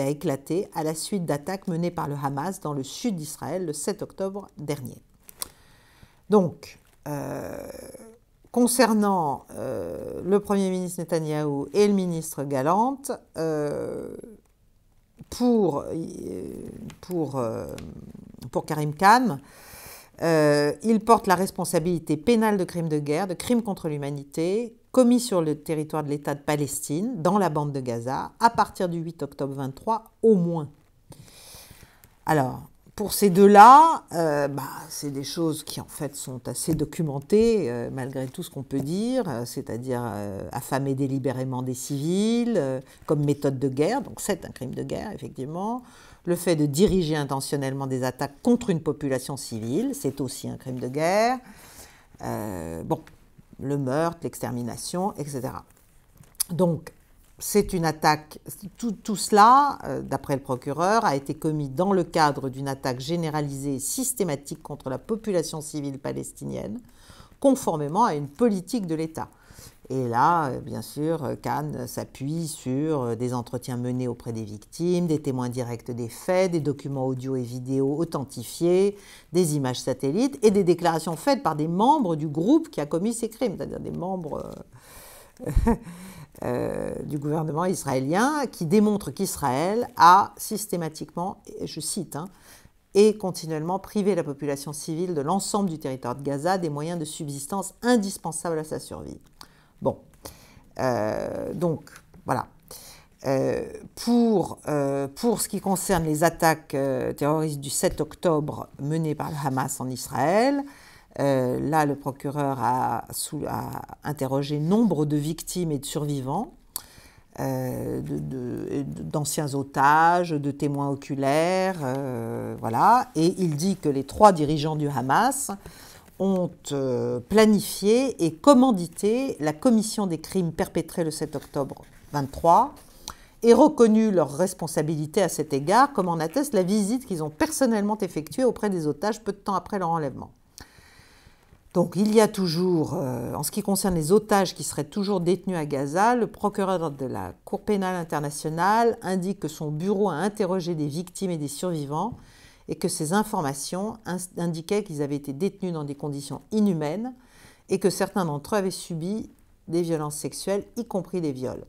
éclaté à la suite d'attaques menées par le Hamas dans le sud d'Israël le 7 octobre dernier. Donc, euh, concernant euh, le Premier ministre Netanyahou et le ministre Galante, euh, pour, euh, pour, pour, Karim Khan, il porte la responsabilité pénale de crimes de guerre, de crimes contre l'humanité commis sur le territoire de l'État de Palestine, dans la bande de Gaza, à partir du 8 octobre 23 au moins. Alors, pour ces deux-là, euh, bah, c'est des choses qui en fait sont assez documentées, euh, malgré tout ce qu'on peut dire, euh, c'est-à-dire affamer délibérément des civils comme méthode de guerre, donc c'est un crime de guerre effectivement. Le fait de diriger intentionnellement des attaques contre une population civile, c'est aussi un crime de guerre. bon, le meurtre, l'extermination, etc. Donc, c'est une attaque. Tout, cela, euh, d'après le procureur, a été commis dans le cadre d'une attaque généralisée et systématique contre la population civile palestinienne, conformément à une politique de l'État. Et là, euh, bien sûr, Cannes euh, s'appuie sur des entretiens menés auprès des victimes, des témoins directs des faits, des documents audio et vidéo authentifiés, des images satellites et des déclarations faites par des membres du groupe qui a commis ces crimes, c'est-à-dire des membres Euh, du gouvernement israélien qui démontre qu'Israël a systématiquement, je cite, hein, et continuellement privé la population civile de l'ensemble du territoire de Gaza des moyens de subsistance indispensables à sa survie. Bon, euh, donc voilà. Euh, pour, pour, ce qui concerne les attaques terroristes du 7 octobre menées par le Hamas en Israël, euh, là, le procureur a, interrogé nombre de victimes et de survivants, euh, d'anciens otages, de témoins oculaires, euh, voilà. Et il dit que les trois dirigeants du Hamas ont planifié et commandité la commission des crimes perpétrés le 7 octobre 23 et reconnu leur responsabilité à cet égard, comme en atteste la visite qu'ils ont personnellement effectuée auprès des otages peu de temps après leur enlèvement. Donc il y a toujours, euh, en ce qui concerne les otages qui seraient toujours détenus à Gaza, le procureur de la Cour pénale internationale indique que son bureau a interrogé des victimes et des survivants et que ces informations indiquaient qu'ils avaient été détenus dans des conditions inhumaines et que certains d'entre eux avaient subi des violences sexuelles, y compris des viols.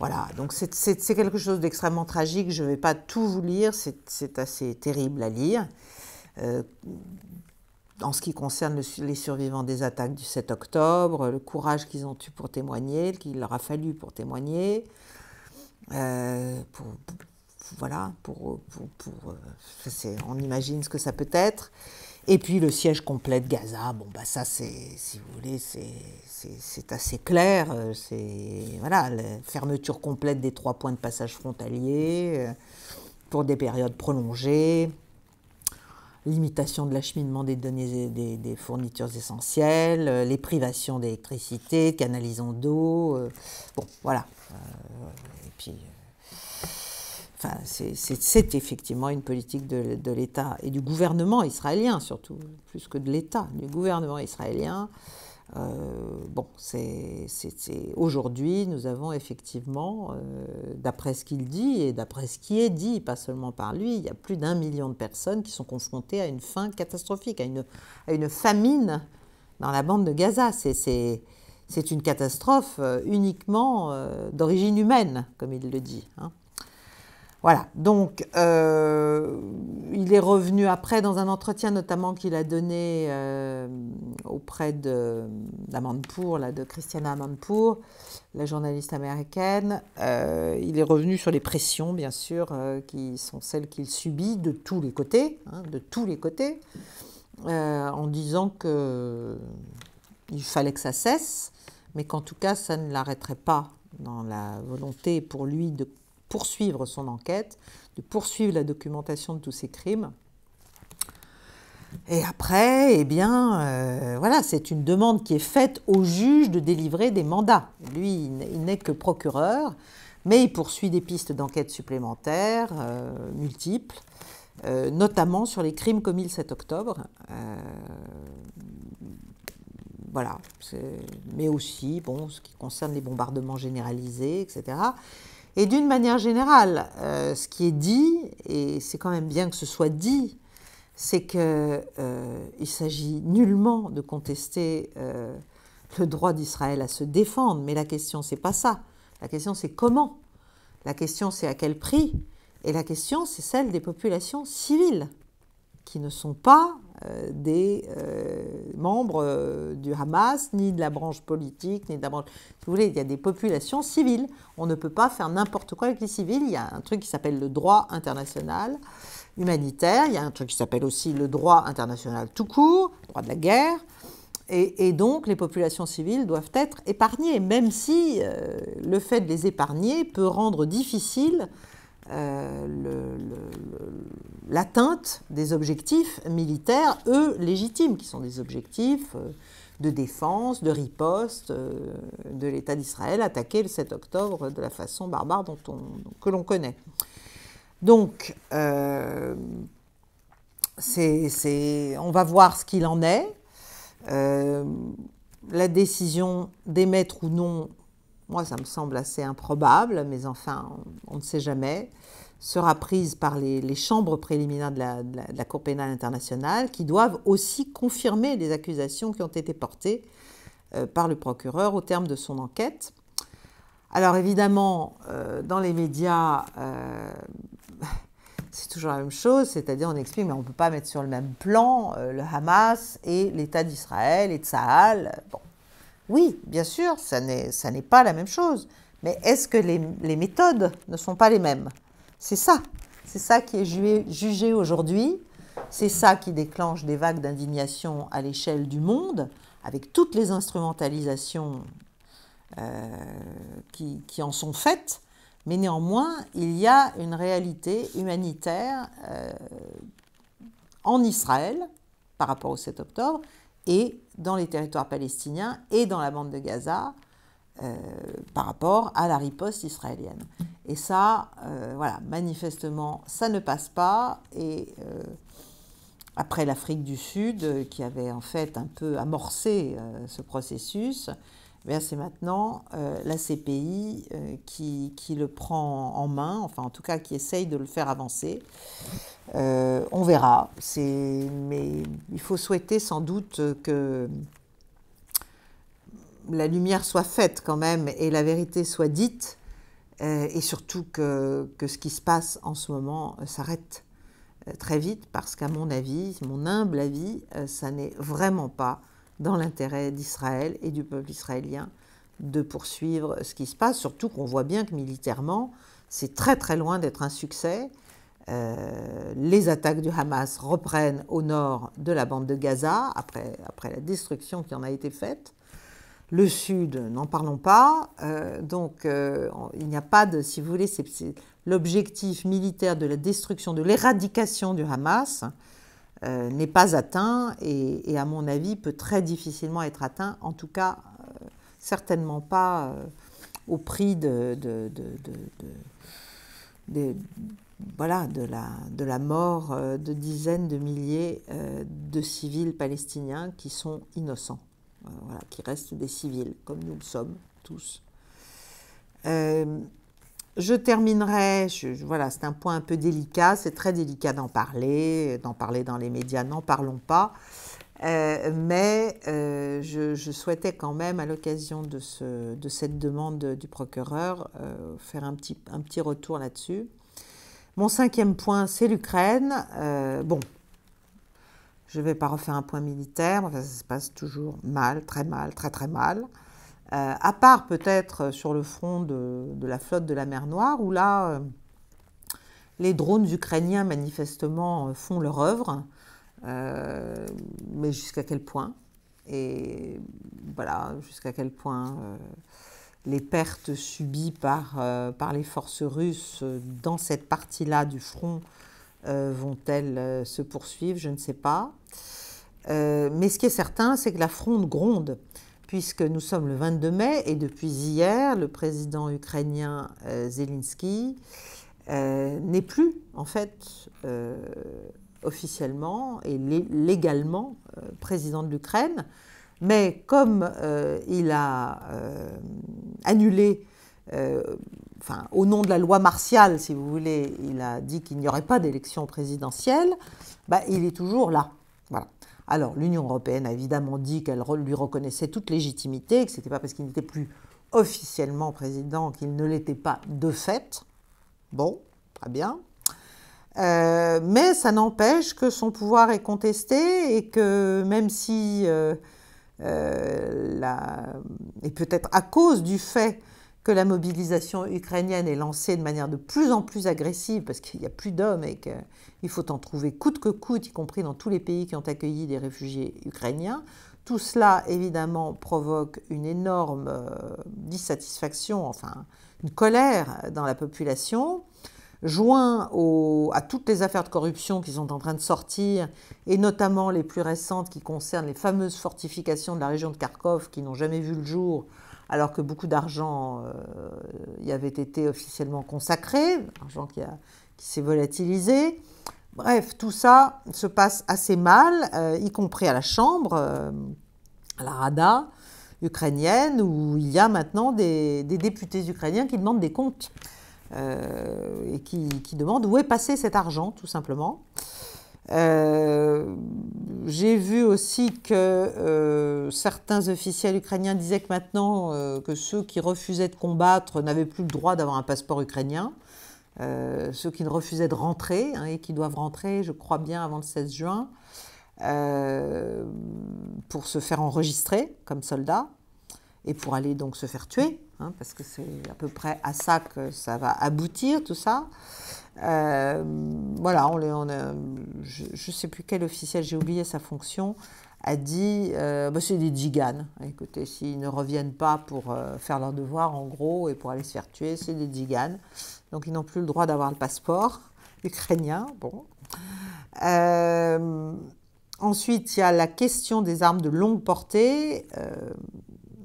Voilà, donc c'est quelque chose d'extrêmement tragique, je ne vais pas tout vous lire, c'est assez terrible à lire. Euh, en ce qui concerne les survivants des attaques du 7 octobre, le courage qu'ils ont eu pour témoigner, qu'il leur a fallu pour témoigner, euh, voilà, pour, euh, on imagine ce que ça peut être. Et puis le siège complet de Gaza, bon bah ça c'est, si vous voulez, c'est assez clair. Euh, c'est voilà, la fermeture complète des trois points de passage frontaliers pour des périodes prolongées limitation de l'acheminement des données des, des, fournitures essentielles, euh, les privations d'électricité, canalisons d'eau, euh, bon, voilà. Euh, et puis, c'est effectivement une politique de l'État et du gouvernement israélien surtout, plus que de l'État, du gouvernement israélien euh, bon, c'est aujourd'hui, nous avons effectivement, euh, d'après ce qu'il dit et d'après ce qui est dit, pas seulement par lui, il y a plus d'un million de personnes qui sont confrontées à une faim catastrophique, à une, famine dans la bande de Gaza. C'est une catastrophe euh, uniquement d'origine humaine, comme il le dit. Hein. Voilà, donc euh, il est revenu après dans un entretien notamment qu'il a donné euh, auprès de d'Amanpour, de Christiana Amandpour, la journaliste américaine. Euh, il est revenu sur les pressions, bien sûr, qui sont celles qu'il subit de tous les côtés, hein, de tous les côtés, en disant que il fallait que ça cesse, mais qu'en tout cas, ça ne l'arrêterait pas dans la volonté pour lui de poursuivre son enquête, de poursuivre la documentation de tous ces crimes. Et après, eh bien, euh, voilà, c'est une demande qui est faite au juge de délivrer des mandats. Lui, il n'est que procureur, mais il poursuit des pistes d'enquête supplémentaires, euh, multiples, euh, notamment sur les crimes commis le 7 octobre. voilà, mais aussi, bon, ce qui concerne les bombardements généralisés, etc. Et d'une manière générale, euh, ce qui est dit, et c'est quand même bien que ce soit dit, c'est qu'il euh, il s'agit nullement de contester euh, le droit d'Israël à se défendre, mais la question c'est pas ça. La question c'est comment. La question c'est à quel prix. Et la question c'est celle des populations civiles qui ne sont pas euh, des euh, membres euh, du Hamas, ni de la branche politique, ni de la branche... vous voulez, il y a des populations civiles. On ne peut pas faire n'importe quoi avec les civils. Il y a un truc qui s'appelle le droit international humanitaire, il y a un truc qui s'appelle aussi le droit international tout court, droit de la guerre. Et, donc, les populations civiles doivent être épargnées, même si le fait de les épargner peut rendre difficile euh, l'atteinte des objectifs militaires, eux, légitimes, qui sont des objectifs euh, de défense, de riposte euh, de l'État d'Israël attaqué le 7 octobre de la façon barbare dont on, que l'on connaît. Donc, on va voir ce qu'il en est. la décision d'émettre ou non moi ça me semble assez improbable, mais enfin on, ne sait jamais, sera prise par les, chambres préliminaires de la, Cour pénale internationale qui doivent aussi confirmer les accusations qui ont été portées euh, par le procureur au terme de son enquête. Alors évidemment, euh, dans les médias, euh, c'est toujours la même chose, c'est-à-dire on explique, mais on ne peut pas mettre sur le même plan le Hamas et l'État d'Israël et Tsahal. Bon, oui, bien sûr, ça n'est pas la même chose. Mais est-ce que les, méthodes ne sont pas les mêmes C'est ça. C'est ça qui est jugé aujourd'hui. C'est ça qui déclenche des vagues d'indignation à l'échelle du monde, avec toutes les instrumentalisations euh, qui, en sont faites. Mais néanmoins, il y a une réalité humanitaire euh, en Israël par rapport au 7 octobre et dans les territoires palestiniens et dans la bande de Gaza euh, par rapport à la riposte israélienne. Et ça, euh, voilà, manifestement, ça ne passe pas. Et euh, après l'Afrique du Sud, qui avait en fait un peu amorcé ce processus, c'est maintenant euh, la CPI euh, qui, le prend en main, enfin en tout cas qui essaye de le faire avancer. Euh, on verra, mais il faut souhaiter sans doute que la lumière soit faite quand même et la vérité soit dite, et surtout que, ce qui se passe en ce moment s'arrête très vite, parce qu'à mon avis, mon humble avis, ça n'est vraiment pas dans l'intérêt d'Israël et du peuple israélien de poursuivre ce qui se passe, surtout qu'on voit bien que militairement, c'est très très loin d'être un succès. Euh, les attaques du Hamas reprennent au nord de la bande de Gaza, après, après la destruction qui en a été faite. Le sud, n'en parlons pas. Euh, donc, euh, il n'y a pas de, si vous voulez, l'objectif militaire de la destruction, de l'éradication du Hamas euh, n'est pas atteint et, à mon avis, peut très difficilement être atteint, en tout cas, euh, certainement pas euh, au prix de, de, la, de, la, mort de dizaines de milliers de civils palestiniens qui sont innocents, voilà, qui restent des civils, comme nous le sommes tous. Je terminerai, voilà, c'est un point un peu délicat, c'est très délicat d'en parler, d'en parler dans les médias, n'en parlons pas. Euh, mais euh, je, souhaitais quand même, à l'occasion de, cette demande du procureur, euh, faire un petit, un petit retour là-dessus. Mon cinquième point, c'est l'Ukraine. bon, je ne vais pas refaire un point militaire, ça se passe toujours mal, très mal, très très mal. Euh, à part peut-être sur le front de, la flotte de la mer Noire, où là, euh, les drones ukrainiens manifestement euh, font leur œuvre, mais jusqu'à quel point Et voilà, jusqu'à quel point les pertes subies par, par les forces russes dans cette partie-là du front vont-elles se poursuivre Je ne sais pas. mais ce qui est certain, c'est que la fronde gronde puisque nous sommes le 22 mai et depuis hier, le président ukrainien euh, Zelensky euh, n'est plus, en fait, euh, officiellement et légalement président de l'Ukraine. Mais comme il a annulé au nom de la loi martiale, si vous voulez, il a dit qu'il n'y aurait pas d'élection présidentielle, bah, il est toujours là. Alors l'Union européenne a évidemment dit qu'elle lui reconnaissait toute légitimité, que ce n'était pas parce qu'il n'était plus officiellement président qu'il ne l'était pas de fait. Bon, très bien. Euh, mais ça n'empêche que son pouvoir est contesté et que même si, euh, euh, et peut-être à cause du fait que la mobilisation ukrainienne est lancée de manière de plus en plus agressive, parce qu'il n'y a plus d'hommes et qu'il faut en trouver coûte que coûte, y compris dans tous les pays qui ont accueilli des réfugiés ukrainiens. Tout cela, évidemment, provoque une énorme euh, dissatisfaction, enfin une colère dans la population, joint à toutes les affaires de corruption qui sont en train de sortir, et notamment les plus récentes qui concernent les fameuses fortifications de la région de Kharkov qui n'ont jamais vu le jour alors que beaucoup d'argent euh, y avait été officiellement consacré, argent qui, s'est volatilisé. Bref, tout ça se passe assez mal, euh, y compris à la Chambre, euh, à la Rada ukrainienne, où il y a maintenant des, députés ukrainiens qui demandent des comptes et qui, qui, demandent où est passé cet argent, tout simplement. Euh, j'ai vu aussi que euh, certains officiels ukrainiens disaient que maintenant, euh, que ceux qui refusaient de combattre n'avaient plus le droit d'avoir un passeport ukrainien. ceux qui ne refusaient de rentrer hein, et qui doivent rentrer, je crois bien, avant le 16 juin, pour se faire enregistrer comme soldats et pour aller donc se faire tuer, hein, parce que c'est à peu près à ça que ça va aboutir, tout ça. Euh, voilà, on, on je ne sais plus quel officiel, j'ai oublié sa fonction, a dit euh, bah, c'est des giganes. Écoutez, s'ils ne reviennent pas pour euh, faire leurs devoirs, en gros, et pour aller se faire tuer, c'est des giganes. Donc ils n'ont plus le droit d'avoir le passeport ukrainien. Bon. ensuite, il y a la question des armes de longue portée.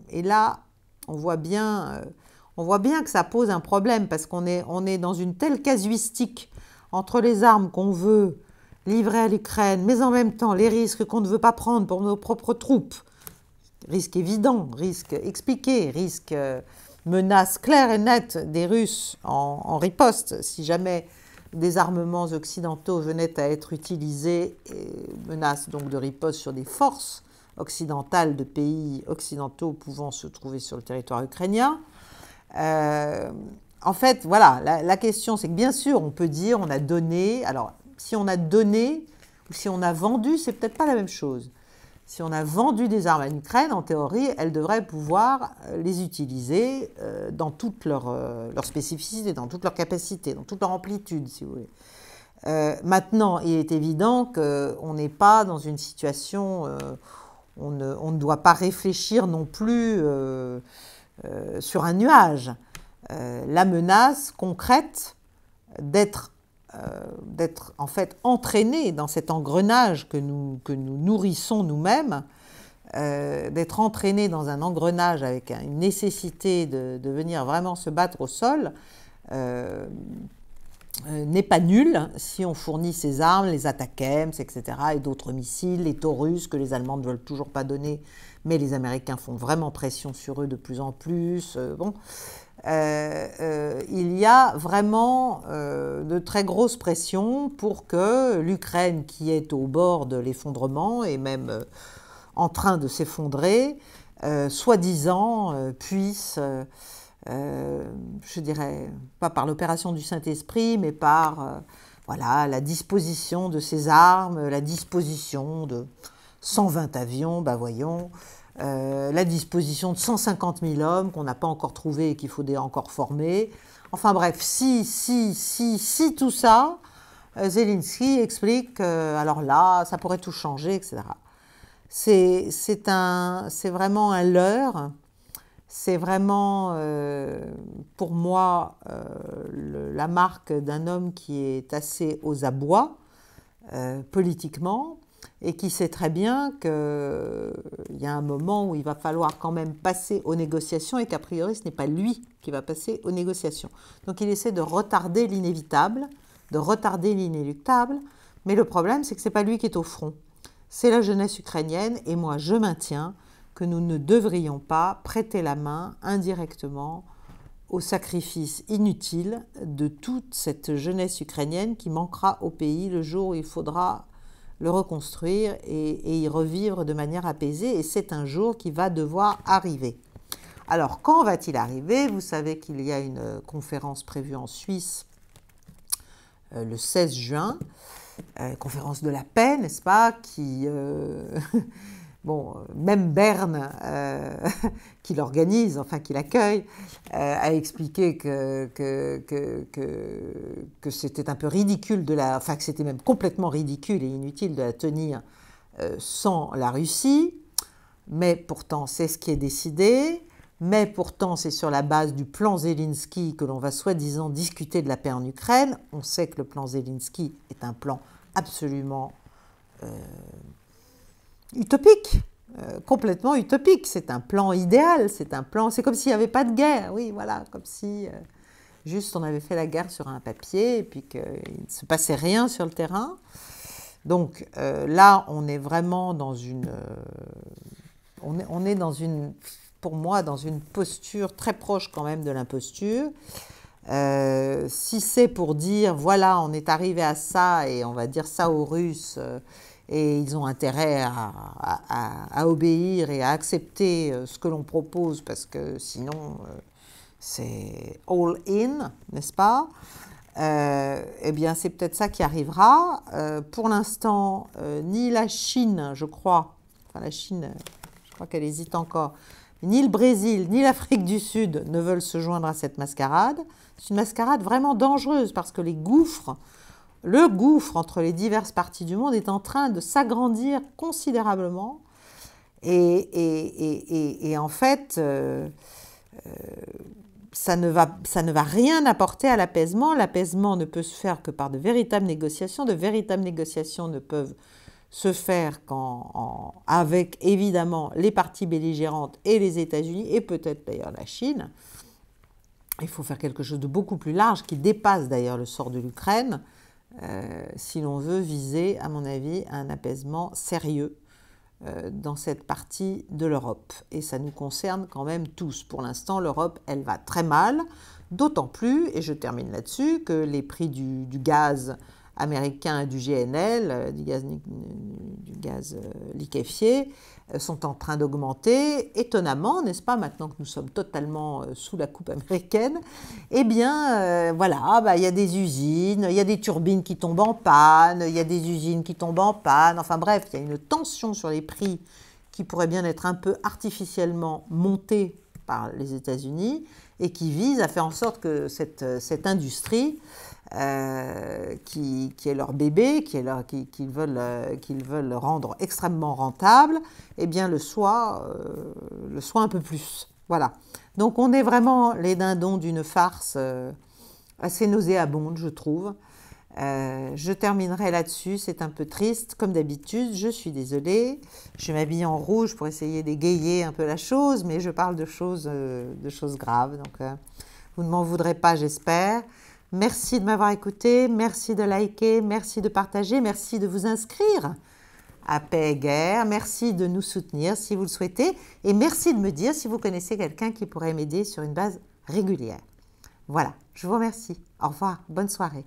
et là, on voit bien on voit bien que ça pose un problème parce qu'on est, on est dans une telle casuistique entre les armes qu'on veut livrer à l'Ukraine, mais en même temps les risques qu'on ne veut pas prendre pour nos propres troupes, risque évident, risque expliqué, risque euh, menace claire et nette des Russes en, riposte si jamais des armements occidentaux venaient à être utilisés, et menace donc de riposte sur des forces occidentales de pays occidentaux pouvant se trouver sur le territoire ukrainien. Euh, en fait, voilà, la, question, c'est que bien sûr, on peut dire on a donné. Alors, si on a donné ou si on a vendu, c'est peut-être pas la même chose. Si on a vendu des armes à l'Ukraine, en théorie, elle devrait pouvoir euh, les utiliser dans toutes leur, spécificités, spécificité, dans toutes leurs euh, capacité, dans toute leur amplitude, si vous voulez. maintenant, il est évident qu'on n'est pas dans une situation, on ne, on, ne, doit pas réfléchir non plus euh, sur un nuage. Euh, la menace concrète d'être euh, en fait entraîné dans cet engrenage que nous, nourrissons nous-mêmes, d'être entraîné dans un engrenage avec une nécessité de, venir vraiment se battre au sol, n'est pas nul si on fournit ces armes, les Attaquems, etc., et d'autres missiles, les Taurus que les Allemands ne veulent toujours pas donner mais les Américains font vraiment pression sur eux de plus en plus. Euh, bon, euh, euh, il y a vraiment de très grosses pressions pour que l'Ukraine, qui est au bord de l'effondrement et même en train de s'effondrer, soi-disant puisse je dirais, pas par l'opération du Saint-Esprit, mais par voilà, la disposition de ses armes, la disposition de, 120 avions, bah voyons, euh, la disposition de 150 000 hommes qu'on n'a pas encore trouvé et qu'il faudrait encore former. Enfin bref, si, si, si, si tout ça, euh, Zelensky explique euh, alors là, ça pourrait tout changer, etc. C'est vraiment un leurre. C'est vraiment, pour moi, la marque d'un homme qui est assez aux abois, politiquement, et qui sait très bien qu'il y a un moment où il va falloir quand même passer aux négociations et qu'a priori ce n'est pas lui qui va passer aux négociations. Donc il essaie de retarder l'inévitable, de retarder l'inéluctable, mais le problème c'est que ce n'est pas lui qui est au front, c'est la jeunesse ukrainienne et moi je maintiens que nous ne devrions pas prêter la main indirectement au sacrifice inutile de toute cette jeunesse ukrainienne qui manquera au pays le jour où il faudra le reconstruire et, y revivre de manière apaisée. Et c'est un jour qui va devoir arriver. Alors, quand va-t-il arriver Vous savez qu'il y a une euh, conférence prévue en Suisse euh, le 16 juin, euh, conférence de la paix, n'est-ce pas, qui, bon, euh, même Berne, euh, qui l'organise, enfin qui l'accueille, euh, a expliqué que, c'était un peu ridicule de la, enfin que c'était même complètement ridicule et inutile de la tenir sans la Russie. Mais pourtant, c'est ce qui est décidé. Mais pourtant, c'est sur la base du plan Zelensky que l'on va soi-disant discuter de la paix en Ukraine. On sait que le plan Zelensky est un plan absolument utopique, euh, complètement utopique. C'est un plan idéal, c'est un plan. C'est comme s'il n'y avait pas de guerre, oui, voilà, comme si euh, juste on avait fait la guerre sur un papier et puis qu'il ne se passait rien sur le terrain. Donc euh, là, on est vraiment dans une. On est, on, est, dans une, pour moi, dans une posture très proche quand même de l'imposture. si c'est pour dire, voilà, on est arrivé à ça et on va dire ça aux Russes et ils ont intérêt à, obéir et à accepter euh, ce que l'on propose parce que sinon euh, c'est all in, n'est-ce pas euh, eh bien, c'est peut-être ça qui arrivera. pour l'instant, ni la Chine, je crois, enfin la Chine, je crois qu'elle hésite encore, ni le Brésil, ni l'Afrique du Sud ne veulent se joindre à cette mascarade. C'est une mascarade vraiment dangereuse parce que les gouffres le gouffre entre les diverses parties du monde est en train de s'agrandir considérablement. Et, en fait, euh, euh, ça, ne va, ça ne va rien apporter à l'apaisement. L'apaisement ne peut se faire que par de véritables négociations. De véritables négociations ne peuvent se faire qu'en, avec évidemment les parties belligérantes et les États-Unis et peut-être d'ailleurs la Chine. Il faut faire quelque chose de beaucoup plus large qui dépasse d'ailleurs le sort de l'Ukraine euh, si l'on veut viser, à mon avis, un apaisement sérieux euh, dans cette partie de l'Europe. Et ça nous concerne quand même tous. Pour l'instant, l'Europe, elle va très mal, d'autant plus, et je termine là-dessus, que les prix du, gaz américain et du GNL, euh, du gaz liquéfié, euh, sont en train d'augmenter, étonnamment, n'est-ce pas, maintenant que nous sommes totalement euh, sous la coupe américaine, eh bien, euh, voilà, bah, il y a des usines, il y a des turbines qui tombent en panne, il y a des usines qui tombent en panne, enfin bref, il y a une tension sur les prix qui pourrait bien être un peu artificiellement montée par les États-Unis et qui vise à faire en sorte que cette industrie euh, qui, est leur bébé, qu'ils qui, qui veulent, euh, qu'ils veulent, rendre extrêmement rentable, et eh bien le soit, euh, le un peu plus. Voilà. Donc on est vraiment les dindons d'une farce assez nauséabonde, je trouve. je terminerai là-dessus, c'est un peu triste, comme d'habitude, je suis désolée. Je m'habille en rouge pour essayer d'égayer un peu la chose, mais je parle de choses, de choses graves, donc vous ne m'en voudrez pas, j'espère. Merci de m'avoir écouté, merci de liker, merci de partager, merci de vous inscrire à Paix et Guerre, merci de nous soutenir si vous le souhaitez et merci de me dire si vous connaissez quelqu'un qui pourrait m'aider sur une base régulière. Voilà, je vous remercie. Au revoir, bonne soirée.